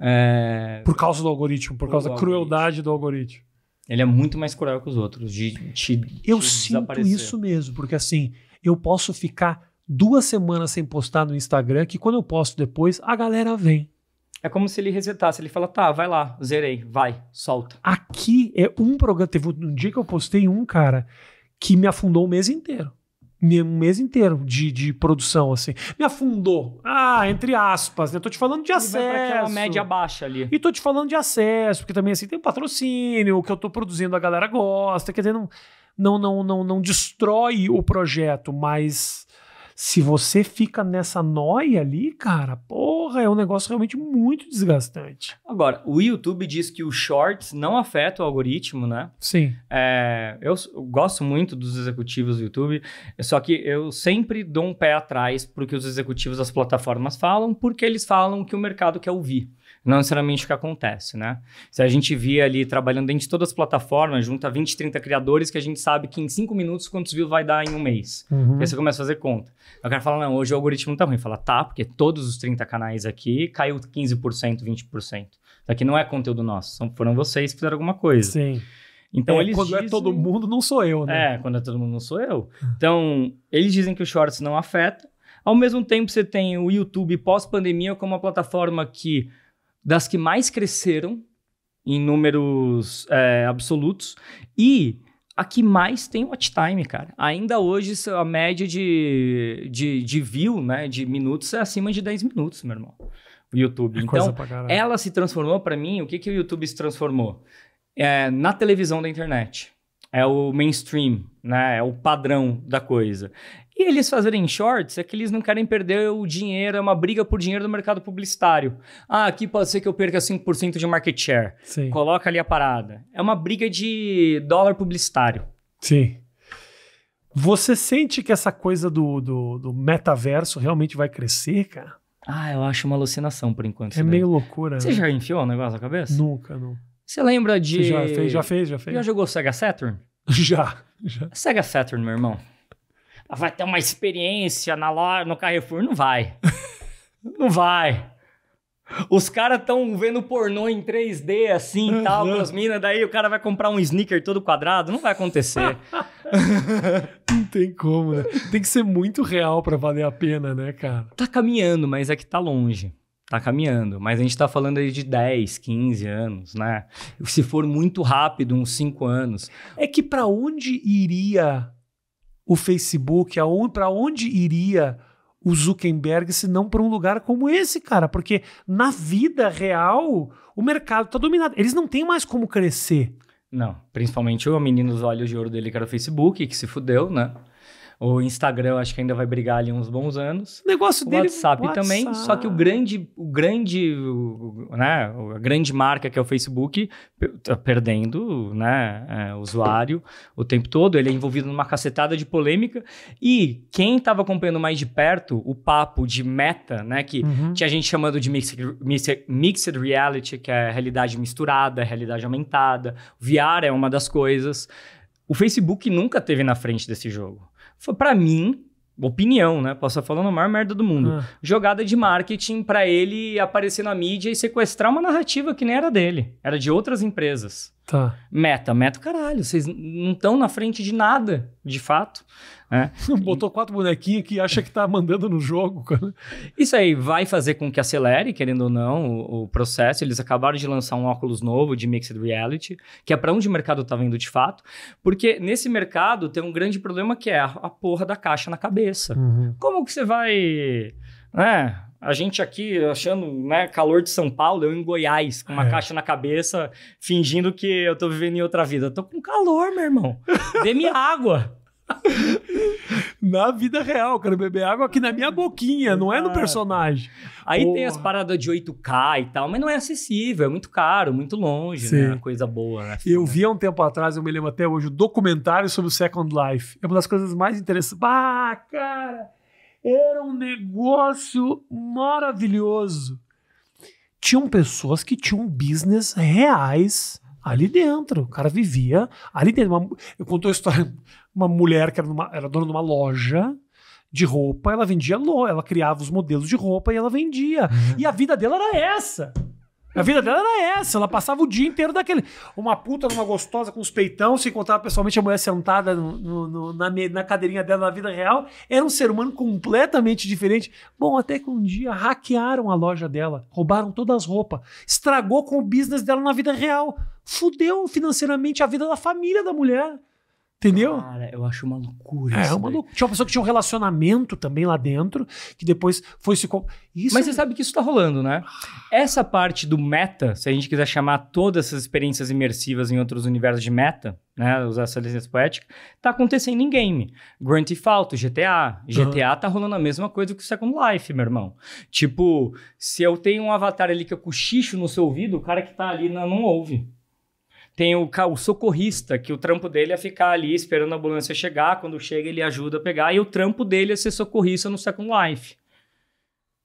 É... Por causa do algoritmo, por, por causa da crueldade do algoritmo. Ele é muito mais cruel que os outros, de te Eu sinto isso mesmo, porque assim eu posso ficar duas semanas sem postar no Instagram, que quando eu posto depois, a galera vem. É como se ele resetasse, ele fala, tá, vai lá, zerei, vai, solta. Aqui é um programa, teve um dia que eu postei um, cara, que me afundou o mês inteiro. Um mês inteiro de, de produção, assim. Me afundou. Ah, entre aspas. Né? Eu tô te falando de ele acesso. Vai pra aquela média baixa ali. E tô te falando de acesso, porque também, assim, tem patrocínio, o que eu tô produzindo a galera gosta. Quer dizer, não, não, não, não, não destrói o projeto, mas se você fica nessa noia ali, cara, porra, é um negócio realmente muito desgastante. Agora, o YouTube diz que os shorts não afeta o algoritmo, né? Sim. É, eu, gosto muito dos executivos do YouTube, só que eu sempre dou um pé atrás pro que os executivos das plataformas falam, porque eles falam que o mercado quer ouvir não necessariamente o que acontece, né? Se a gente via ali trabalhando dentro de todas as plataformas, junta 20, 30 criadores que a gente sabe que em 5 minutos quantos views vai dar em um mês. Uhum. Aí você começa a fazer conta. O cara fala, não, hoje o algoritmo tá ruim. Fala, tá, porque todos os 30 canais aqui caiu 15%, 20%. Daqui não é conteúdo nosso, são, foram vocês que fizeram alguma coisa. Sim. Então é, eles quando dizem... é todo mundo, não sou eu, né? É, quando é todo mundo, não sou eu. Hum. Então, eles dizem que o shorts não afeta. Ao mesmo tempo, você tem o YouTube pós-pandemia como uma plataforma que das que mais cresceram em números é, absolutos e a que mais tem watch time, cara. Ainda hoje, a média de, de, de view, né, de minutos é acima de 10 minutos, meu irmão. O YouTube. É então, ela se transformou para mim. O que, que o YouTube se transformou? É, na televisão da internet. É o mainstream, né? É o padrão da coisa. E eles fazerem shorts é que eles não querem perder o dinheiro, é uma briga por dinheiro do mercado publicitário. Ah, aqui pode ser que eu perca 5% de market share. Sim. Coloca ali a parada. É uma briga de dólar publicitário. Sim. Você sente que essa coisa do, do, do metaverso realmente vai crescer, cara? Ah, eu acho uma alucinação por enquanto. É meio loucura. Você né? já enfiou o um negócio na cabeça? Nunca, não. Você lembra de. Você já fez, já fez, já fez. Já jogou Sega Saturn? já, já. Sega Saturn, meu irmão vai ter uma experiência na loja, no Carrefour. Não vai. não vai. Os caras estão vendo pornô em 3D, assim, tal, com as minas. Daí o cara vai comprar um sneaker todo quadrado. Não vai acontecer. não tem como, né? Tem que ser muito real para valer a pena, né, cara? Tá caminhando, mas é que tá longe. Tá caminhando. Mas a gente tá falando aí de 10, 15 anos, né? Se for muito rápido, uns 5 anos. É que para onde iria o Facebook, para onde iria o Zuckerberg se não para um lugar como esse, cara? Porque na vida real, o mercado está dominado. Eles não têm mais como crescer. Não, principalmente o menino dos olhos de ouro dele, que era o Facebook, que se fudeu, né? O Instagram acho que ainda vai brigar ali uns bons anos. O negócio o dele WhatsApp, WhatsApp também, só que o grande, o grande, o, né, a grande marca que é o Facebook tá perdendo, né, é, usuário o tempo todo, ele é envolvido numa cacetada de polêmica e quem estava acompanhando mais de perto o papo de meta, né, que uhum. tinha gente chamando de mixed, mixed, mixed reality, que é realidade misturada, realidade aumentada, VR é uma das coisas. O Facebook nunca teve na frente desse jogo foi para mim, opinião, né? Posso estar falando a maior merda do mundo. Ah. Jogada de marketing para ele aparecer na mídia e sequestrar uma narrativa que nem era dele, era de outras empresas. Tá. Meta, meta, caralho, vocês não estão na frente de nada, de fato. Né? Botou quatro bonequinhos que acha que tá mandando no jogo. Cara. Isso aí vai fazer com que acelere, querendo ou não, o, o processo. Eles acabaram de lançar um óculos novo de Mixed Reality, que é para onde o mercado tá vendo de fato, porque nesse mercado tem um grande problema que é a, a porra da caixa na cabeça. Uhum. Como que você vai. Né? A gente aqui achando né, calor de São Paulo, eu em Goiás, com uma é. caixa na cabeça, fingindo que eu tô vivendo em outra vida. Eu tô com calor, meu irmão. Dê-me água. na vida real, quero beber água aqui na minha boquinha, não é no personagem. Aí Porra. tem as paradas de 8K e tal, mas não é acessível, é muito caro, muito longe, né? Sim. né? Coisa boa, né? Eu vi há um tempo atrás, eu me lembro até hoje, o um documentário sobre o Second Life. É uma das coisas mais interessantes. Bah, cara! Era um negócio maravilhoso. Tinham pessoas que tinham business reais ali dentro. O cara vivia ali dentro. Uma, eu contou a história, uma mulher que era, numa, era dona de uma loja de roupa, ela vendia ela criava os modelos de roupa e ela vendia. Uhum. E a vida dela era essa. A vida dela era essa, ela passava o dia inteiro daquele. Uma puta numa gostosa com os peitão, se encontrava pessoalmente a mulher sentada no, no, na, na cadeirinha dela na vida real. Era um ser humano completamente diferente. Bom, até que um dia hackearam a loja dela, roubaram todas as roupas, estragou com o business dela na vida real. Fudeu financeiramente a vida da família da mulher. Entendeu? Cara, eu acho uma loucura. É, é isso uma loucura. Tinha uma pessoa que tinha um relacionamento também lá dentro, que depois foi se. Isso... Mas é você sabe que isso tá rolando, né? Essa parte do meta, se a gente quiser chamar todas essas experiências imersivas em outros universos de meta, né? Usar essa licença poética, tá acontecendo em game. Grand Theft Auto, GTA. GTA uhum. tá rolando a mesma coisa que o Second Life, meu irmão. Tipo, se eu tenho um avatar ali que eu cochicho no seu ouvido, o cara que tá ali não, não ouve. Tem o, o socorrista, que o trampo dele é ficar ali esperando a ambulância chegar. Quando chega, ele ajuda a pegar. E o trampo dele é ser socorrista no Second Life.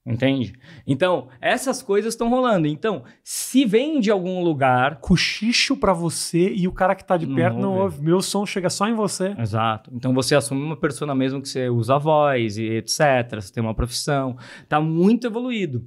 Entende? Então, essas coisas estão rolando. Então, se vem de algum lugar. Cochicho para você e o cara que tá de não perto não ouve. Meu som chega só em você. Exato. Então você assume uma persona mesmo que você usa a voz e etc. Você tem uma profissão. Tá muito evoluído.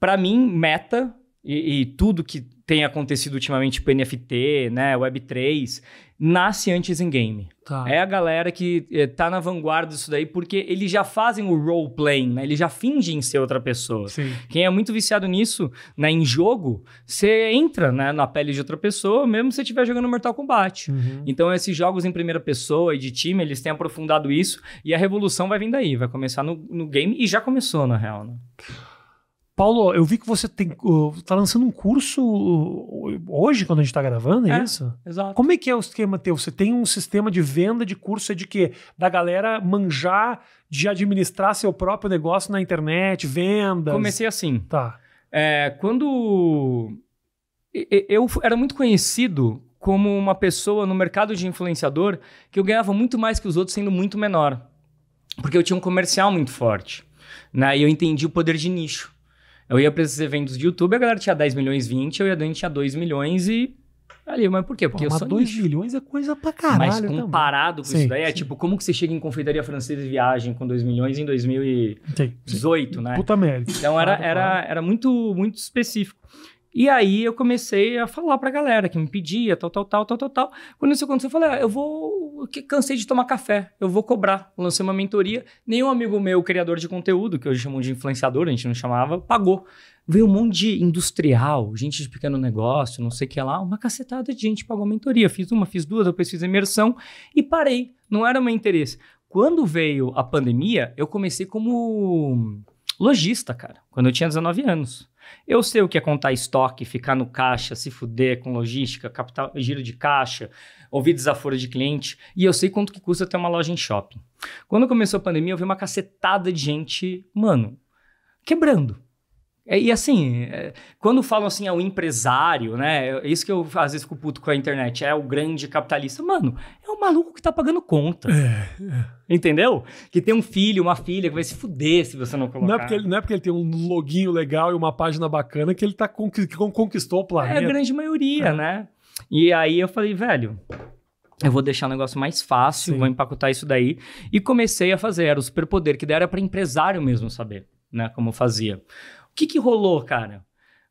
Para mim, meta e, e tudo que tem acontecido ultimamente, tipo NFT, né, Web3, nasce antes em game. Tá. É a galera que está eh, na vanguarda disso daí, porque eles já fazem o role-playing, né? Eles já fingem ser outra pessoa. Sim. Quem é muito viciado nisso, né, em jogo, você entra né, na pele de outra pessoa, mesmo se você estiver jogando Mortal Kombat. Uhum. Então, esses jogos em primeira pessoa e de time, eles têm aprofundado isso, e a revolução vai vir daí, vai começar no, no game, e já começou, na real, né? Paulo, eu vi que você tem, tá lançando um curso hoje, quando a gente está gravando, é, é, isso? Exato. Como é que é o esquema teu? Você tem um sistema de venda de curso, é de quê? Da galera manjar de administrar seu próprio negócio na internet, vendas? Comecei assim. Tá. É, quando... Eu era muito conhecido como uma pessoa no mercado de influenciador que eu ganhava muito mais que os outros sendo muito menor. Porque eu tinha um comercial muito forte. Né? E eu entendi o poder de nicho. Eu ia para esses eventos de YouTube, a galera tinha 10 milhões, 20, eu ia dentro tinha 2 milhões e Ali, mas por quê? Porque Pô, mas eu sou 2 lixo. milhões é coisa pra caralho. Tá mas comparado também. com sim, isso daí, é sim. é tipo, como que você chega em confeitaria francesa e viagem com 2 milhões em 2018, sim, sim. né? Puta merda. Então era, era, era muito, muito específico. E aí eu comecei a falar pra galera que me pedia, tal, tal, tal, tal, tal, tal. Quando isso aconteceu, eu falei, ah, eu vou. Eu cansei de tomar café, eu vou cobrar. Lancei uma mentoria. Nenhum amigo meu, criador de conteúdo, que hoje chamam de influenciador, a gente não chamava, pagou. Veio um monte de industrial, gente de pequeno negócio, não sei o que lá, uma cacetada de gente pagou a mentoria. Fiz uma, fiz duas, depois fiz imersão e parei. Não era meu interesse. Quando veio a pandemia, eu comecei como lojista, cara, quando eu tinha 19 anos. Eu sei o que é contar estoque, ficar no caixa, se fuder com logística, capital, giro de caixa, ouvir desaforo de cliente, e eu sei quanto que custa ter uma loja em shopping. Quando começou a pandemia, eu vi uma cacetada de gente, mano, quebrando. É, e assim, é, quando falam assim, é o empresário, né? É isso que eu às vezes fico puto com a internet, é o grande capitalista. Mano, é o maluco que tá pagando conta. É, é. Entendeu? Que tem um filho, uma filha, que vai se fuder se você não colocar. Não é porque ele, não é porque ele tem um loginho legal e uma página bacana que ele tá conquistou o planeta. É a grande maioria, é. né? E aí eu falei, velho, eu vou deixar o negócio mais fácil, Sim. vou empacotar isso daí. E comecei a fazer, era o superpoder que dera para empresário mesmo saber, né? Como fazia que, que rolou, cara?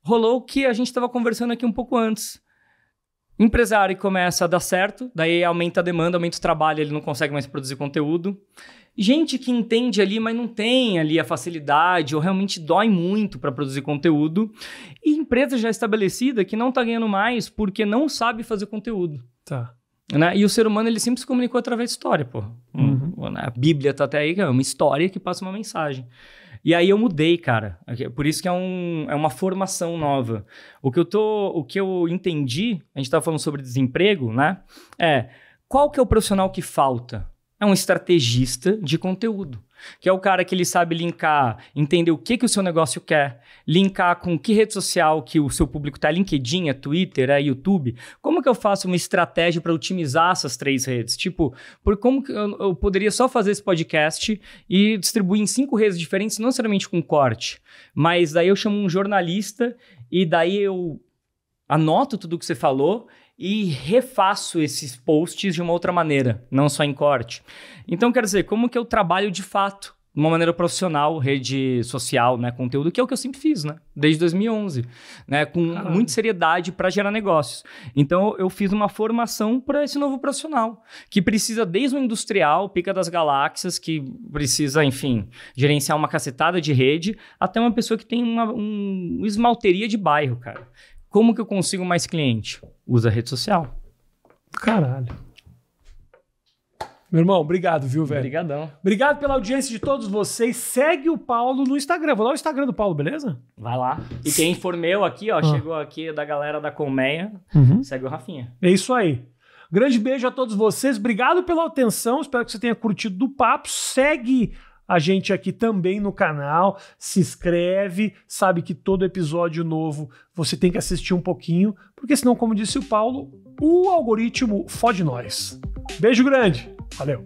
Rolou o que a gente estava conversando aqui um pouco antes. Empresário começa a dar certo, daí aumenta a demanda, aumenta o trabalho, ele não consegue mais produzir conteúdo. Gente que entende ali, mas não tem ali a facilidade ou realmente dói muito para produzir conteúdo. E empresa já estabelecida que não está ganhando mais porque não sabe fazer conteúdo. Tá. Né? E o ser humano ele sempre se comunicou através de história, pô. Uhum. Né? A Bíblia tá até aí, é uma história que passa uma mensagem. E aí eu mudei, cara. Por isso que é, um, é uma formação nova. O que eu tô, o que eu entendi, a gente estava falando sobre desemprego, né? É qual que é o profissional que falta? um estrategista de conteúdo, que é o cara que ele sabe linkar, entender o que, que o seu negócio quer, linkar com que rede social que o seu público está, LinkedIn, é Twitter, é YouTube. Como que eu faço uma estratégia para otimizar essas três redes? Tipo, por como que eu, eu poderia só fazer esse podcast e distribuir em cinco redes diferentes, não necessariamente com corte, mas daí eu chamo um jornalista e daí eu anoto tudo que você falou e refaço esses posts de uma outra maneira, não só em corte. Então, quer dizer, como que eu trabalho de fato, de uma maneira profissional, rede social, né, conteúdo, que é o que eu sempre fiz, né, desde 2011, né, com Caramba. muita seriedade para gerar negócios. Então, eu fiz uma formação para esse novo profissional, que precisa desde o industrial, pica das galáxias, que precisa, enfim, gerenciar uma cacetada de rede, até uma pessoa que tem uma, um, uma esmalteria de bairro, cara como que eu consigo mais cliente? Usa rede social. Caralho. Meu irmão, obrigado, viu, velho? Obrigadão. Obrigado pela audiência de todos vocês. Segue o Paulo no Instagram. Vou lá o Instagram do Paulo, beleza? Vai lá. E quem for meu aqui, ó, ah. chegou aqui da galera da Colmeia, uhum. segue o Rafinha. É isso aí. Grande beijo a todos vocês. Obrigado pela atenção. Espero que você tenha curtido do papo. Segue a gente aqui também no canal. Se inscreve, sabe que todo episódio novo você tem que assistir um pouquinho, porque senão, como disse o Paulo, o algoritmo fode nós. Beijo grande, valeu!